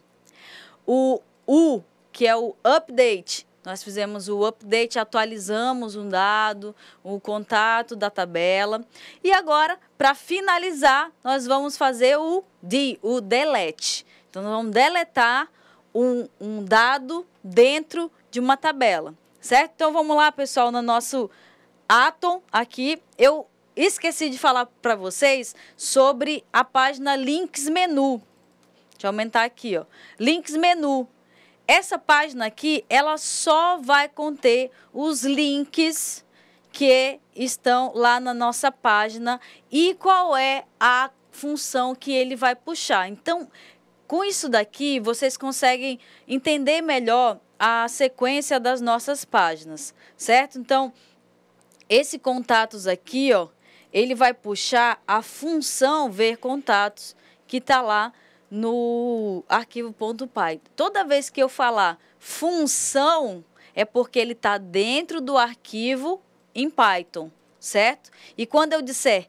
O U, que é o update, nós fizemos o update, atualizamos um dado, o contato da tabela. E agora, para finalizar, nós vamos fazer o d o delete. Então, nós vamos deletar um, um dado dentro de uma tabela, certo? Então, vamos lá, pessoal, no nosso Atom aqui. Eu esqueci de falar para vocês sobre a página Links Menu. Deixa eu aumentar aqui, ó. Links Menu. Essa página aqui, ela só vai conter os links que estão lá na nossa página e qual é a função que ele vai puxar. Então, com isso daqui, vocês conseguem entender melhor a sequência das nossas páginas, certo? Então, esse contatos aqui, ó, ele vai puxar a função ver contatos que está lá no arquivo.py. Toda vez que eu falar função, é porque ele está dentro do arquivo em Python, certo? E quando eu disser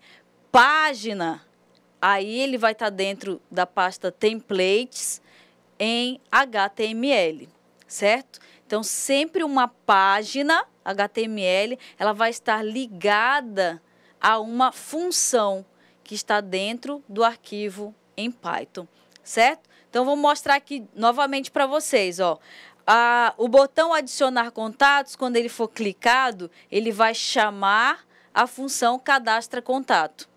página, aí ele vai estar tá dentro da pasta templates em HTML, certo? Então, sempre uma página HTML, ela vai estar ligada a uma função que está dentro do arquivo em Python, certo? Então, vou mostrar aqui novamente para vocês, ó. Ah, o botão adicionar contatos, quando ele for clicado, ele vai chamar a função cadastra contato.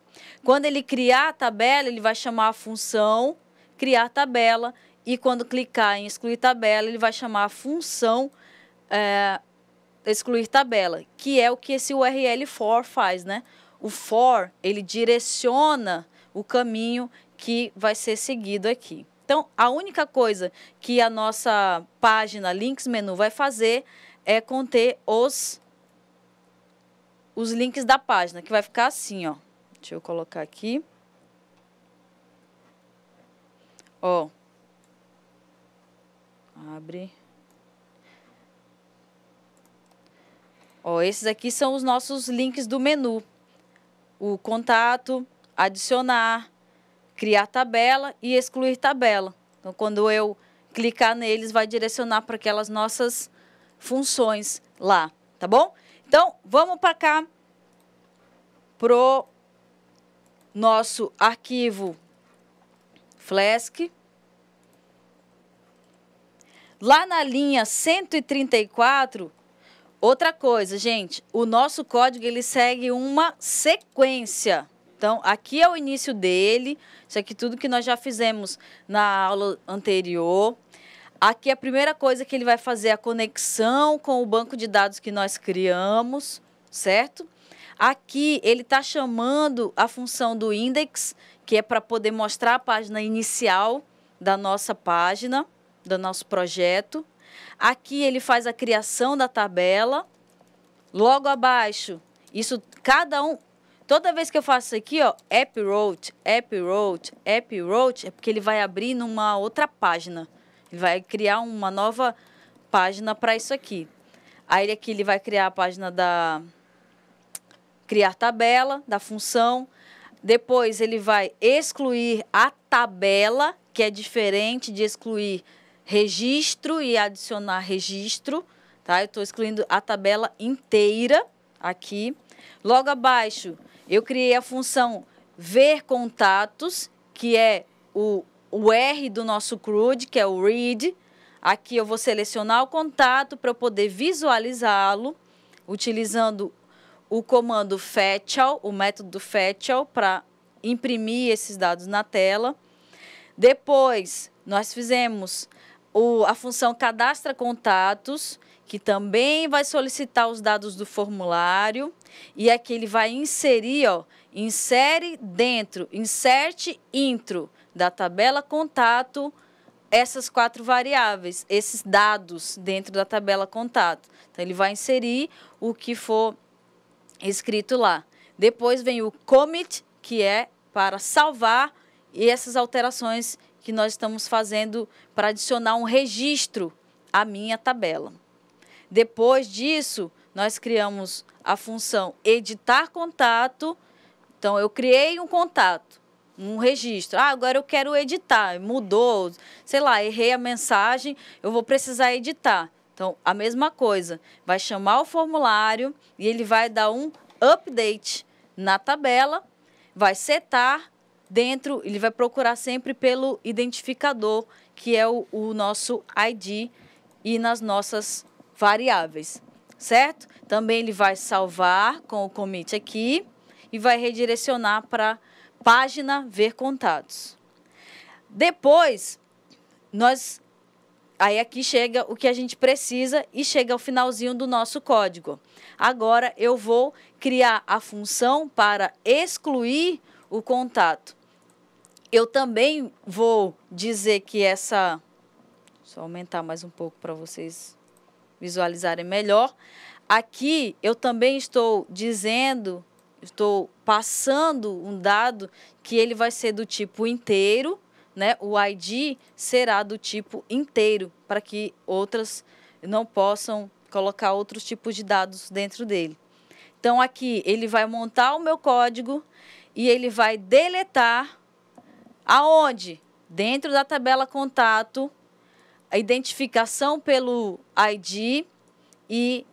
Quando ele criar a tabela, ele vai chamar a função criar tabela e quando clicar em excluir tabela, ele vai chamar a função é, excluir tabela, que é o que esse URL for faz, né? O for, ele direciona o caminho que vai ser seguido aqui. Então, a única coisa que a nossa página links menu vai fazer é conter os os links da página, que vai ficar assim, ó. Deixa eu colocar aqui. Ó, Abre. Ó, esses aqui são os nossos links do menu. O contato, adicionar, criar tabela e excluir tabela. Então, quando eu clicar neles, vai direcionar para aquelas nossas funções lá, tá bom? Então, vamos para cá, pro nosso arquivo Flask. Lá na linha 134, outra coisa, gente, o nosso código ele segue uma sequência. Então, aqui é o início dele, isso aqui tudo que nós já fizemos na aula anterior. Aqui é a primeira coisa que ele vai fazer é a conexão com o banco de dados que nós criamos, certo? Aqui ele está chamando a função do index, que é para poder mostrar a página inicial da nossa página do nosso projeto. Aqui ele faz a criação da tabela. Logo abaixo, isso cada um. Toda vez que eu faço aqui, ó, app road, app road, app road, é porque ele vai abrir numa outra página. Ele vai criar uma nova página para isso aqui. Aí aqui ele vai criar a página da criar tabela da função. Depois ele vai excluir a tabela, que é diferente de excluir registro e adicionar registro, tá? Eu estou excluindo a tabela inteira aqui. Logo abaixo, eu criei a função ver contatos, que é o, o R do nosso CRUD, que é o read. Aqui eu vou selecionar o contato para eu poder visualizá-lo, utilizando o comando fetchall, o método fetchall, para imprimir esses dados na tela. Depois, nós fizemos o, a função cadastra contatos, que também vai solicitar os dados do formulário. E aqui é ele vai inserir, ó, insere dentro, insert intro da tabela contato essas quatro variáveis, esses dados dentro da tabela contato. Então, ele vai inserir o que for escrito lá. Depois vem o commit, que é para salvar e essas alterações que nós estamos fazendo para adicionar um registro à minha tabela. Depois disso, nós criamos a função editar contato. Então, eu criei um contato, um registro. Ah, agora eu quero editar, mudou, sei lá, errei a mensagem, eu vou precisar editar. Então, a mesma coisa, vai chamar o formulário e ele vai dar um update na tabela, vai setar dentro, ele vai procurar sempre pelo identificador, que é o, o nosso ID e nas nossas variáveis, certo? Também ele vai salvar com o commit aqui e vai redirecionar para página ver contatos. Depois, nós aí aqui chega o que a gente precisa e chega ao finalzinho do nosso código. Agora eu vou criar a função para excluir o contato eu também vou dizer que essa. Só aumentar mais um pouco para vocês visualizarem melhor. Aqui eu também estou dizendo, estou passando um dado que ele vai ser do tipo inteiro, né? O ID será do tipo inteiro, para que outras não possam colocar outros tipos de dados dentro dele. Então aqui ele vai montar o meu código e ele vai deletar Aonde? Dentro da tabela contato, a identificação pelo ID e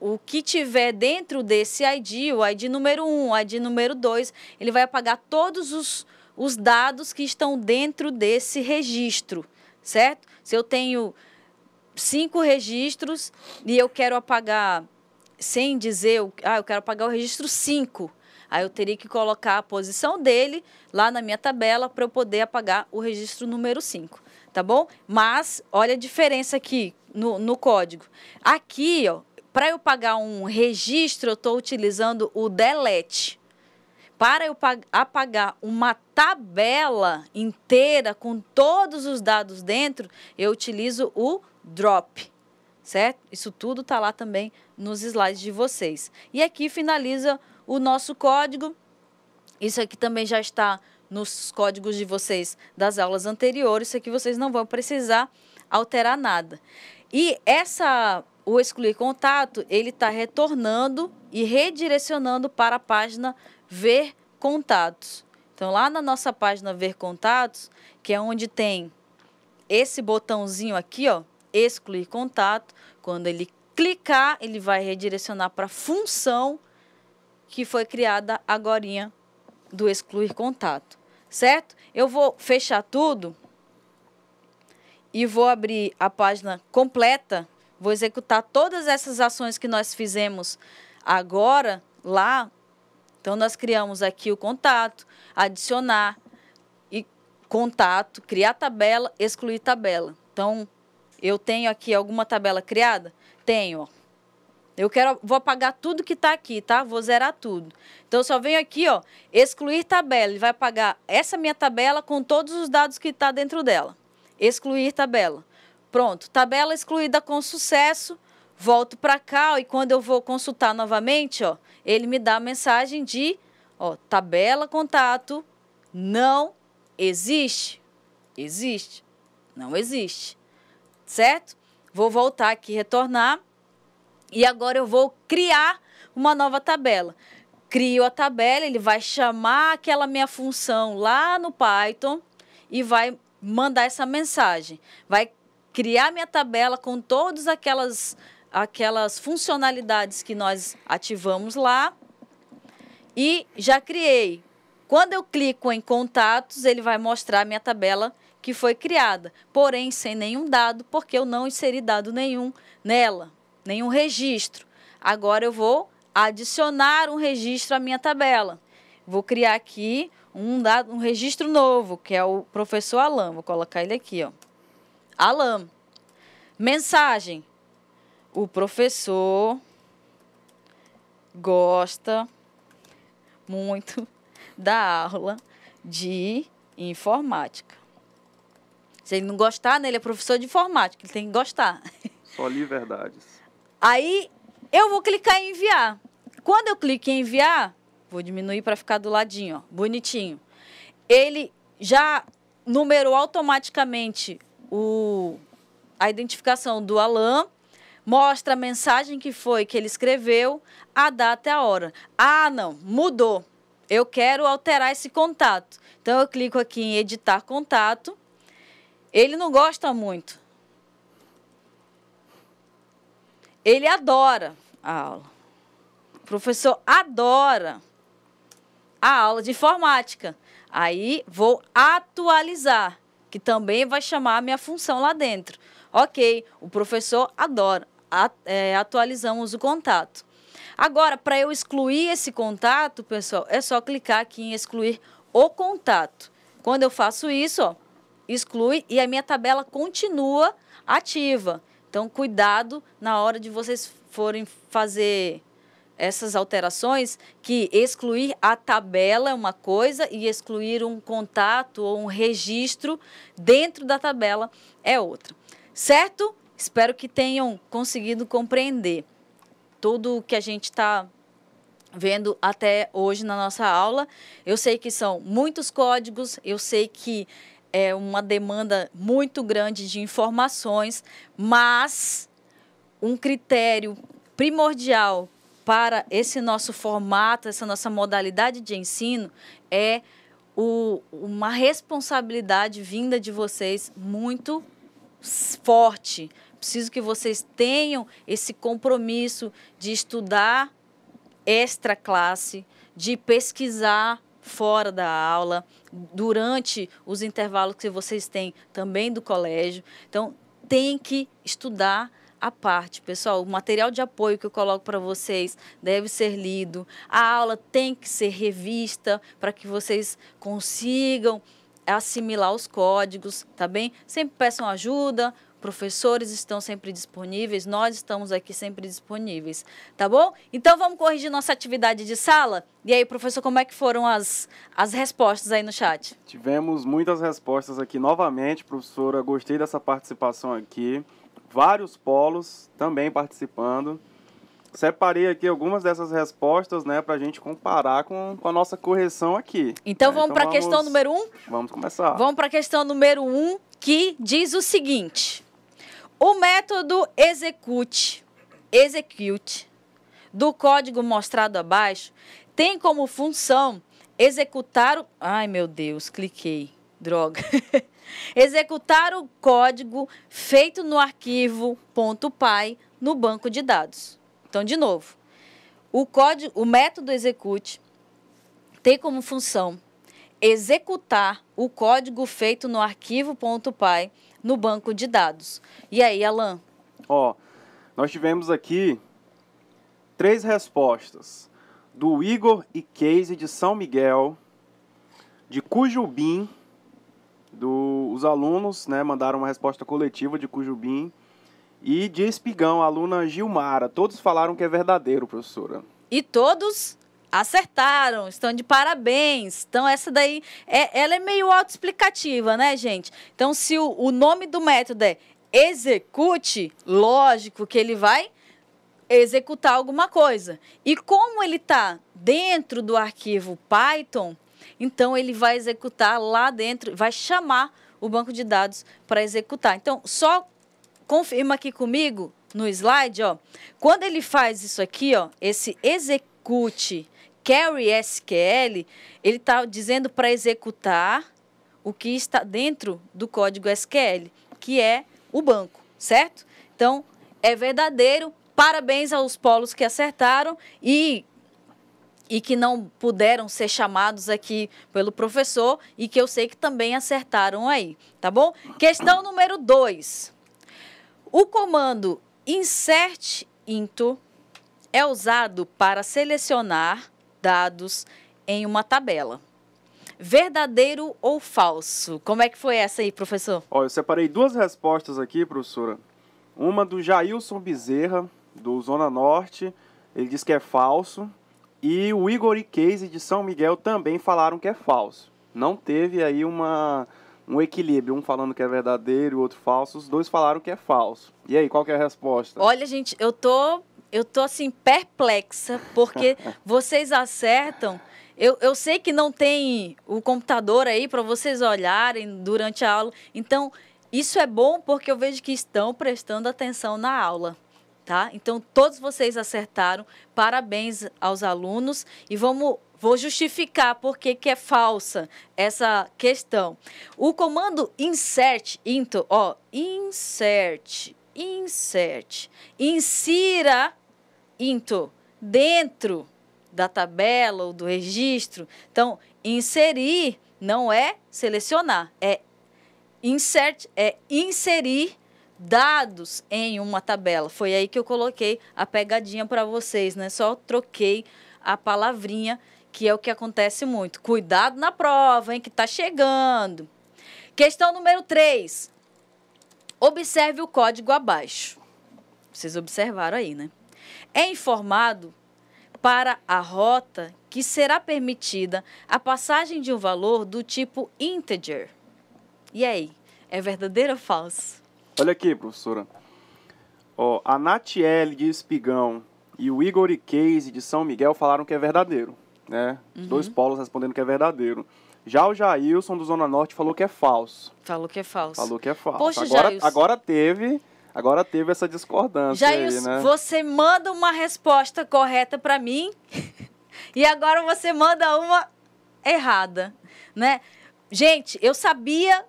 o que tiver dentro desse ID, o ID número 1, o ID número 2, ele vai apagar todos os, os dados que estão dentro desse registro, certo? Se eu tenho cinco registros e eu quero apagar, sem dizer, ah, eu quero apagar o registro 5, Aí eu teria que colocar a posição dele lá na minha tabela para eu poder apagar o registro número 5, tá bom? Mas olha a diferença aqui no, no código. Aqui, ó, para eu pagar um registro, eu estou utilizando o delete. Para eu apagar uma tabela inteira com todos os dados dentro, eu utilizo o drop certo? Isso tudo está lá também nos slides de vocês. E aqui finaliza o nosso código. Isso aqui também já está nos códigos de vocês das aulas anteriores, isso aqui vocês não vão precisar alterar nada. E essa o excluir contato, ele está retornando e redirecionando para a página ver contatos. Então, lá na nossa página ver contatos, que é onde tem esse botãozinho aqui, ó, excluir contato, quando ele clicar, ele vai redirecionar para função que foi criada agora do excluir contato, certo? Eu vou fechar tudo e vou abrir a página completa, vou executar todas essas ações que nós fizemos agora lá. Então nós criamos aqui o contato, adicionar e contato, criar tabela, excluir tabela. Então eu tenho aqui alguma tabela criada? Tenho, ó. Eu quero, vou apagar tudo que está aqui, tá? Vou zerar tudo. Então, eu só venho aqui, ó, excluir tabela. Ele vai apagar essa minha tabela com todos os dados que está dentro dela. Excluir tabela. Pronto, tabela excluída com sucesso. Volto para cá ó, e quando eu vou consultar novamente, ó, ele me dá a mensagem de, ó, tabela contato não existe. Existe. Não existe. Certo? Vou voltar aqui, retornar e agora eu vou criar uma nova tabela. Crio a tabela, ele vai chamar aquela minha função lá no Python e vai mandar essa mensagem. Vai criar minha tabela com todas aquelas aquelas funcionalidades que nós ativamos lá e já criei. Quando eu clico em contatos, ele vai mostrar a minha tabela que foi criada, porém sem nenhum dado, porque eu não inseri dado nenhum nela nenhum registro. Agora eu vou adicionar um registro à minha tabela. Vou criar aqui um, dado, um registro novo, que é o professor Alain. Vou colocar ele aqui, ó. Alan. Mensagem. O professor gosta muito da aula de informática. Se ele não gostar, né, ele é professor de informática, ele tem que gostar. Só li verdades. Aí eu vou clicar em enviar. Quando eu clico em enviar, vou diminuir para ficar do ladinho, ó, bonitinho. Ele já numerou automaticamente o, a identificação do Alan, mostra a mensagem que foi que ele escreveu, a data e a hora. Ah, não, mudou. Eu quero alterar esse contato. Então eu clico aqui em editar contato. Ele não gosta muito. Ele adora a aula. O professor adora a aula de informática. Aí vou atualizar, que também vai chamar a minha função lá dentro. Ok, o professor adora. É, atualizamos o contato. Agora, para eu excluir esse contato, pessoal, é só clicar aqui em excluir o contato. Quando eu faço isso, ó, exclui e a minha tabela continua ativa. Então, cuidado na hora de vocês forem fazer essas alterações, que excluir a tabela é uma coisa e excluir um contato ou um registro dentro da tabela é outra. Certo? Espero que tenham conseguido compreender tudo o que a gente está vendo até hoje na nossa aula. Eu sei que são muitos códigos, eu sei que é uma demanda muito grande de informações, mas um critério primordial para esse nosso formato, essa nossa modalidade de ensino é o, uma responsabilidade vinda de vocês muito forte. Preciso que vocês tenham esse compromisso de estudar extra classe, de pesquisar fora da aula, durante os intervalos que vocês têm também do colégio. Então, tem que estudar a parte, pessoal. O material de apoio que eu coloco para vocês deve ser lido. A aula tem que ser revista para que vocês consigam assimilar os códigos, tá bem? Sempre peçam ajuda, professores estão sempre disponíveis, nós estamos aqui sempre disponíveis, tá bom? Então vamos corrigir nossa atividade de sala? E aí, professor, como é que foram as, as respostas aí no chat? Tivemos muitas respostas aqui novamente, professora, gostei dessa participação aqui. Vários polos também participando separei aqui algumas dessas respostas, né, para a gente comparar com, com, a nossa correção aqui. Então né, vamos então para a questão número um? Vamos começar. Vamos para a questão número um, que diz o seguinte. O método execute, execute, do código mostrado abaixo, tem como função executar o... Ai, meu Deus, cliquei. Droga. executar o código feito no arquivo .py no banco de dados. Então, de novo, o código, o método execute tem como função executar o código feito no arquivo .py no banco de dados. E aí, Alan? Ó, nós tivemos aqui três respostas do Igor e Casey de São Miguel, de Cujubim, do, os alunos né, mandaram uma resposta coletiva de Cujubim, e de Espigão, aluna Gilmara. Todos falaram que é verdadeiro, professora. E todos acertaram, estão de parabéns. Então, essa daí, é, ela é meio autoexplicativa, né, gente? Então, se o, o nome do método é execute, lógico que ele vai executar alguma coisa. E como ele está dentro do arquivo Python, então ele vai executar lá dentro, vai chamar o banco de dados para executar. Então, só confirma aqui comigo no slide, ó. Quando ele faz isso aqui, ó, esse execute carry SQL, ele está dizendo para executar o que está dentro do código SQL, que é o banco, certo? Então, é verdadeiro. Parabéns aos polos que acertaram e e que não puderam ser chamados aqui pelo professor e que eu sei que também acertaram aí, tá bom? Questão número 2. O comando insert into é usado para selecionar dados em uma tabela. Verdadeiro ou falso? Como é que foi essa aí, professor? Ó, eu separei duas respostas aqui, professora. Uma do Jailson Bezerra, do Zona Norte, ele diz que é falso. E o Igor e Casey de São Miguel também falaram que é falso. Não teve aí uma, um equilíbrio, um falando que é verdadeiro, o outro falso. Os dois falaram que é falso. E aí, qual que é a resposta? Olha, gente, eu tô eu tô assim, perplexa, porque vocês acertam. Eu, eu sei que não tem o computador aí para vocês olharem durante a aula. Então, isso é bom porque eu vejo que estão prestando atenção na aula. Tá? Então, todos vocês acertaram. Parabéns aos alunos. E vamos vou justificar porque que é falsa essa questão. O comando insert, into, ó, insert, insert, insira into dentro da tabela ou do registro. Então, inserir não é selecionar, é insert, é inserir dados em uma tabela. Foi aí que eu coloquei a pegadinha para vocês, né? Só troquei a palavrinha, que é o que acontece muito. Cuidado na prova, hein, que está chegando. Questão número 3. Observe o código abaixo. Vocês observaram aí, né? é informado para a rota que será permitida a passagem de um valor do tipo integer. E aí, é verdadeiro ou falso? Olha aqui, professora. Ó, a Natiele de Espigão e o Igor Case de São Miguel falaram que é verdadeiro. Né? Uhum. Dois polos respondendo que é verdadeiro. Já o Jailson do Zona Norte falou que é falso. Falou que é falso. Falou que é falso. Poxa, agora, agora teve Agora teve essa discordância. Já aí, né? você manda uma resposta correta para mim e agora você manda uma errada, né? Gente, eu sabia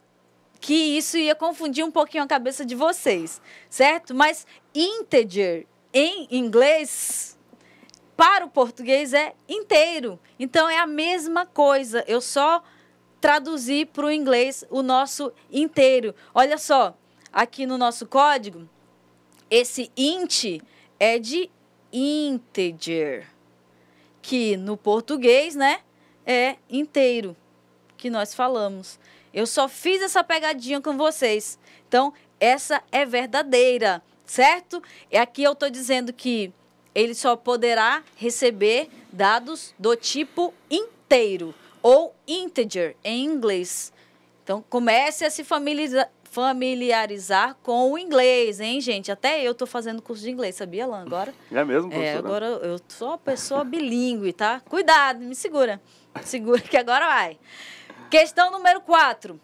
que isso ia confundir um pouquinho a cabeça de vocês, certo? Mas integer em inglês para o português é inteiro. Então é a mesma coisa. Eu só traduzi para o inglês o nosso inteiro. Olha só, aqui no nosso código, esse int é de integer, que no português, né, é inteiro, que nós falamos. Eu só fiz essa pegadinha com vocês. Então, essa é verdadeira, certo? E aqui eu estou dizendo que ele só poderá receber dados do tipo inteiro ou integer em inglês. Então, comece a se familiarizar familiarizar com o inglês, hein, gente? Até eu tô fazendo curso de inglês, sabia, Alan? Agora. É mesmo, é, professora? É, agora eu sou uma pessoa bilíngue, tá? Cuidado, me segura. segura que agora vai. Questão número 4.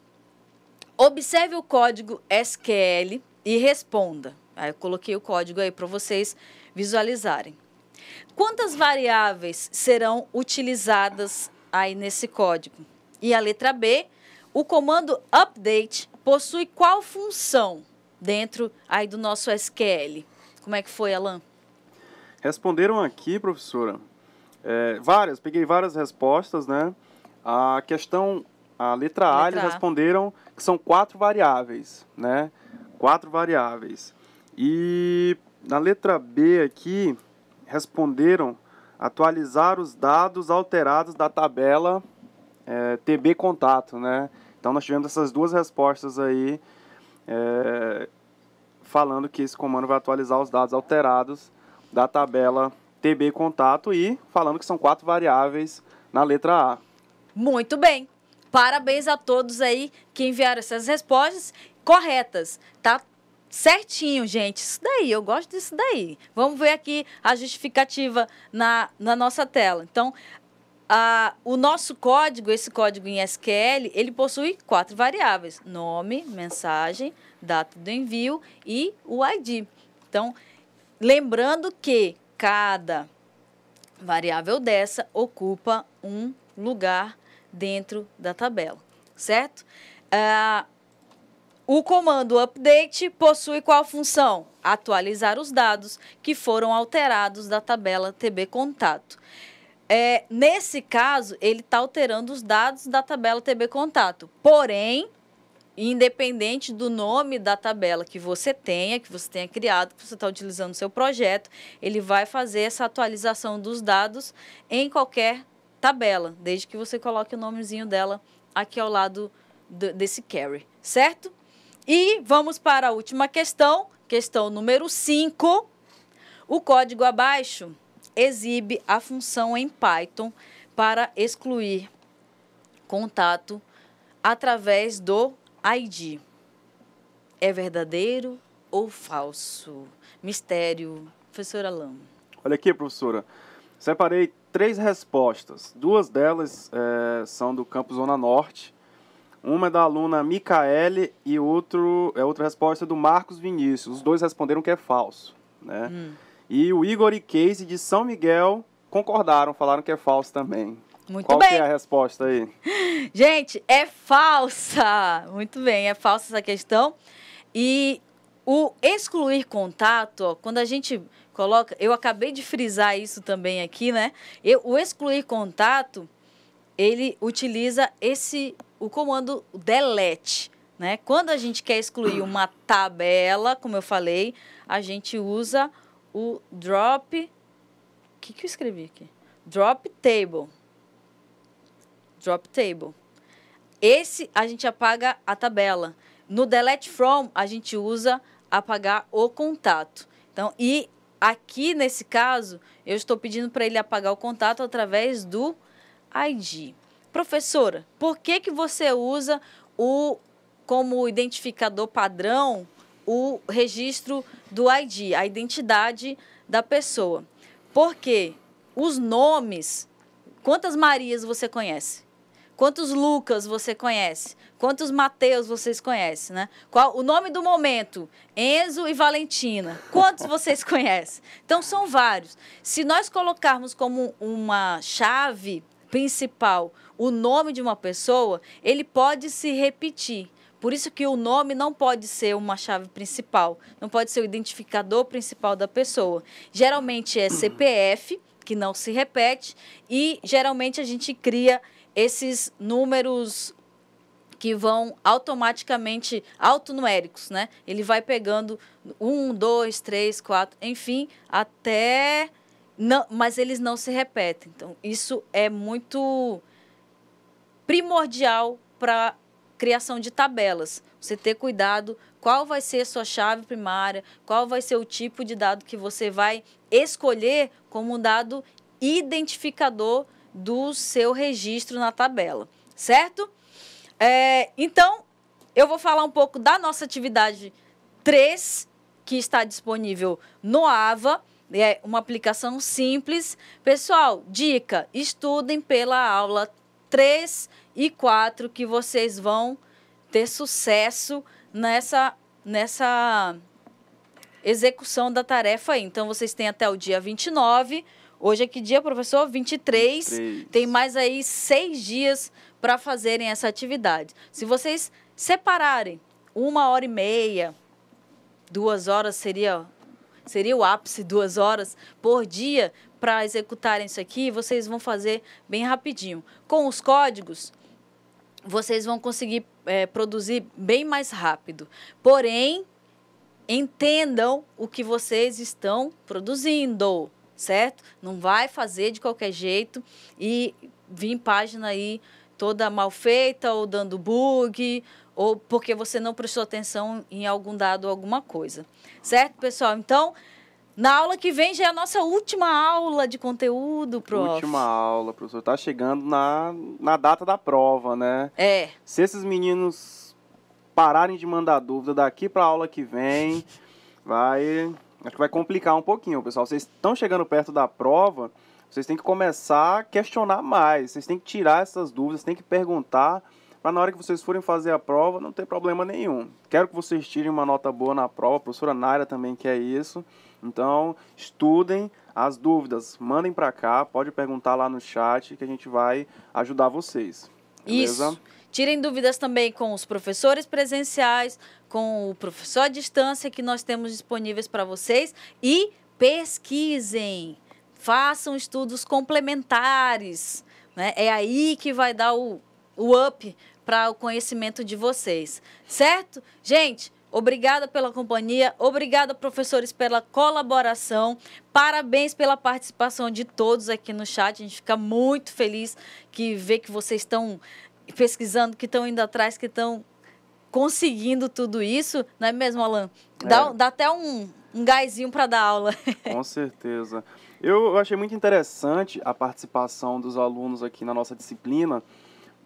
Observe o código SQL e responda. Aí eu coloquei o código aí para vocês visualizarem. Quantas variáveis serão utilizadas aí nesse código? E a letra B, o comando update possui qual função dentro aí do nosso SQL? Como é que foi, Alan? Responderam aqui, professora, é, várias, peguei várias respostas, né? A questão, a letra, a letra A, eles responderam que são quatro variáveis, né? Quatro variáveis. E na letra B aqui, responderam atualizar os dados alterados da tabela é, TB contato, né? Então nós tivemos essas duas respostas aí é, falando que esse comando vai atualizar os dados alterados da tabela TB contato e falando que são quatro variáveis na letra A. Muito bem. Parabéns a todos aí que enviaram essas respostas corretas. Tá certinho, gente. Isso daí, eu gosto disso daí. Vamos ver aqui a justificativa na, na nossa tela. Então, ah, o nosso código, esse código em SQL, ele possui quatro variáveis: nome, mensagem, data do envio e o ID. Então, lembrando que cada variável dessa ocupa um lugar dentro da tabela, certo? Ah, o comando update possui qual função? Atualizar os dados que foram alterados da tabela TB contato. É, nesse caso, ele está alterando os dados da tabela TB Contato. Porém, independente do nome da tabela que você tenha, que você tenha criado, que você está utilizando no seu projeto, ele vai fazer essa atualização dos dados em qualquer tabela, desde que você coloque o nomezinho dela aqui ao lado do, desse carry, certo? E vamos para a última questão, questão número 5. O código abaixo exibe a função em Python para excluir contato através do ID. É verdadeiro ou falso? Mistério, professora Lam. Olha aqui, professora. Separei três respostas. Duas delas é, são do Campo Zona Norte. Uma é da aluna Micaele e outro, é outra resposta do Marcos Vinícius. Os dois responderam que é falso. Né? Hum. E o Igor e Casey de São Miguel concordaram, falaram que é falso também. Muito Qual bem. Qual é a resposta aí? Gente, é falsa. Muito bem, é falsa essa questão. E o excluir contato, ó, quando a gente coloca, eu acabei de frisar isso também aqui, né? Eu, o excluir contato, ele utiliza esse o comando delete, né? Quando a gente quer excluir uma tabela, como eu falei, a gente usa o drop. O que, que eu escrevi aqui? Drop table. Drop table. Esse a gente apaga a tabela. No delete from, a gente usa apagar o contato. Então, e aqui nesse caso, eu estou pedindo para ele apagar o contato através do ID. Professora, por que, que você usa o como identificador padrão o registro do ID, a identidade da pessoa. Porque os nomes, quantas Marias você conhece? Quantos Lucas você conhece? Quantos Mateus vocês conhecem, né? Qual o nome do momento? Enzo e Valentina. Quantos vocês conhecem? Então são vários. Se nós colocarmos como uma chave principal o nome de uma pessoa, ele pode se repetir. Por isso que o nome não pode ser uma chave principal, não pode ser o identificador principal da pessoa. Geralmente é CPF, que não se repete, e geralmente a gente cria esses números que vão automaticamente autonuméricos, né? Ele vai pegando um, dois, três, quatro, enfim, até. Não, mas eles não se repetem. Então, isso é muito primordial para criação de tabelas. Você ter cuidado qual vai ser a sua chave primária, qual vai ser o tipo de dado que você vai escolher como um dado identificador do seu registro na tabela, certo? É, então, eu vou falar um pouco da nossa atividade 3, que está disponível no AVA. É uma aplicação simples. Pessoal, dica: estudem pela aula 3 e quatro que vocês vão ter sucesso nessa nessa execução da tarefa aí. Então vocês têm até o dia 29. Hoje é que dia, professor? 23. 23. Tem mais aí seis dias para fazerem essa atividade. Se vocês separarem uma hora e meia, duas horas seria seria o ápice, duas horas por dia para executarem isso aqui, vocês vão fazer bem rapidinho. Com os códigos, vocês vão conseguir é, produzir bem mais rápido. Porém, entendam o que vocês estão produzindo, certo? Não vai fazer de qualquer jeito e vir página aí toda mal feita ou dando bug ou porque você não prestou atenção em algum dado alguma coisa. Certo, pessoal? Então, na aula que vem já é a nossa última aula de conteúdo, professor. Última aula, professor. Tá chegando na, na data da prova, né? É. Se esses meninos pararem de mandar dúvida daqui para a aula que vem, vai acho que vai complicar um pouquinho, pessoal. Vocês estão chegando perto da prova, vocês têm que começar a questionar mais, vocês têm que tirar essas dúvidas, têm que perguntar para na hora que vocês forem fazer a prova não ter problema nenhum. Quero que vocês tirem uma nota boa na prova, a professora Naira também quer isso. Então, estudem as dúvidas, mandem para cá, pode perguntar lá no chat que a gente vai ajudar vocês. Beleza? Isso. Tirem dúvidas também com os professores presenciais, com o professor à distância que nós temos disponíveis para vocês e pesquisem, façam estudos complementares. Né? É aí que vai dar o, o up para o conhecimento de vocês, certo? Gente, Obrigada pela companhia, obrigada, professores, pela colaboração. Parabéns pela participação de todos aqui no chat. A gente fica muito feliz que vê que vocês estão pesquisando, que estão indo atrás, que estão conseguindo tudo isso, não é mesmo, Alan? Dá, é. dá até um, um gásinho para dar aula. Com certeza. Eu achei muito interessante a participação dos alunos aqui na nossa disciplina,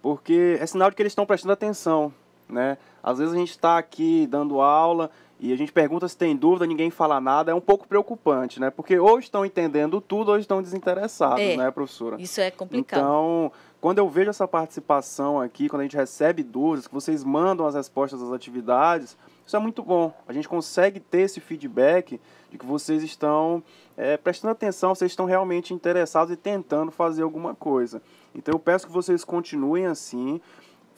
porque é sinal de que eles estão prestando atenção, né? Às vezes a gente está aqui dando aula e a gente pergunta se tem dúvida, ninguém fala nada, é um pouco preocupante, né? Porque ou estão entendendo tudo ou estão desinteressados, é, né, professora? Isso é complicado. Então, quando eu vejo essa participação aqui, quando a gente recebe dúvidas, que vocês mandam as respostas das atividades, isso é muito bom. A gente consegue ter esse feedback de que vocês estão é, prestando atenção, vocês estão realmente interessados e tentando fazer alguma coisa. Então eu peço que vocês continuem assim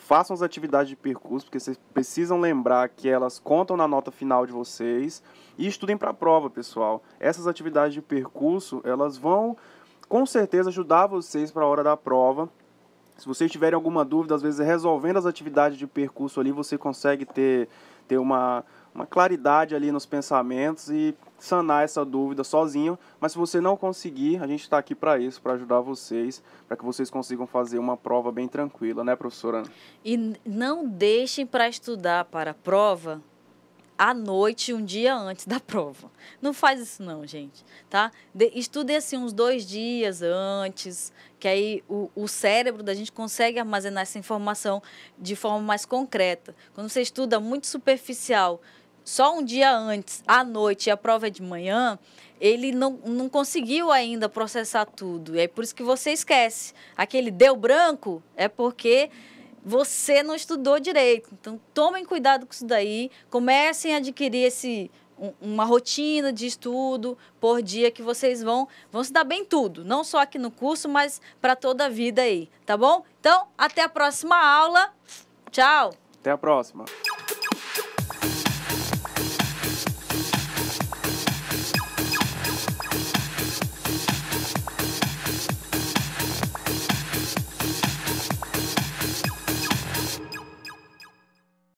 façam as atividades de percurso, porque vocês precisam lembrar que elas contam na nota final de vocês e estudem para a prova, pessoal. Essas atividades de percurso, elas vão com certeza ajudar vocês para a hora da prova. Se vocês tiverem alguma dúvida, às vezes resolvendo as atividades de percurso ali, você consegue ter, ter uma, uma claridade ali nos pensamentos e sanar essa dúvida sozinho. Mas se você não conseguir, a gente está aqui para isso, para ajudar vocês, para que vocês consigam fazer uma prova bem tranquila, né, professora? E não deixem para estudar para a prova à noite, um dia antes da prova. Não faz isso não, gente, tá? De, estude assim uns dois dias antes, que aí o, o cérebro da gente consegue armazenar essa informação de forma mais concreta. Quando você estuda muito superficial, só um dia antes, à noite, e a prova é de manhã, ele não, não conseguiu ainda processar tudo. E é por isso que você esquece. Aquele deu branco é porque você não estudou direito. Então, tomem cuidado com isso daí. Comecem a adquirir esse uma rotina de estudo por dia que vocês vão vão se dar bem tudo, não só aqui no curso, mas para toda a vida aí, tá bom? Então, até a próxima aula. Tchau. Até a próxima.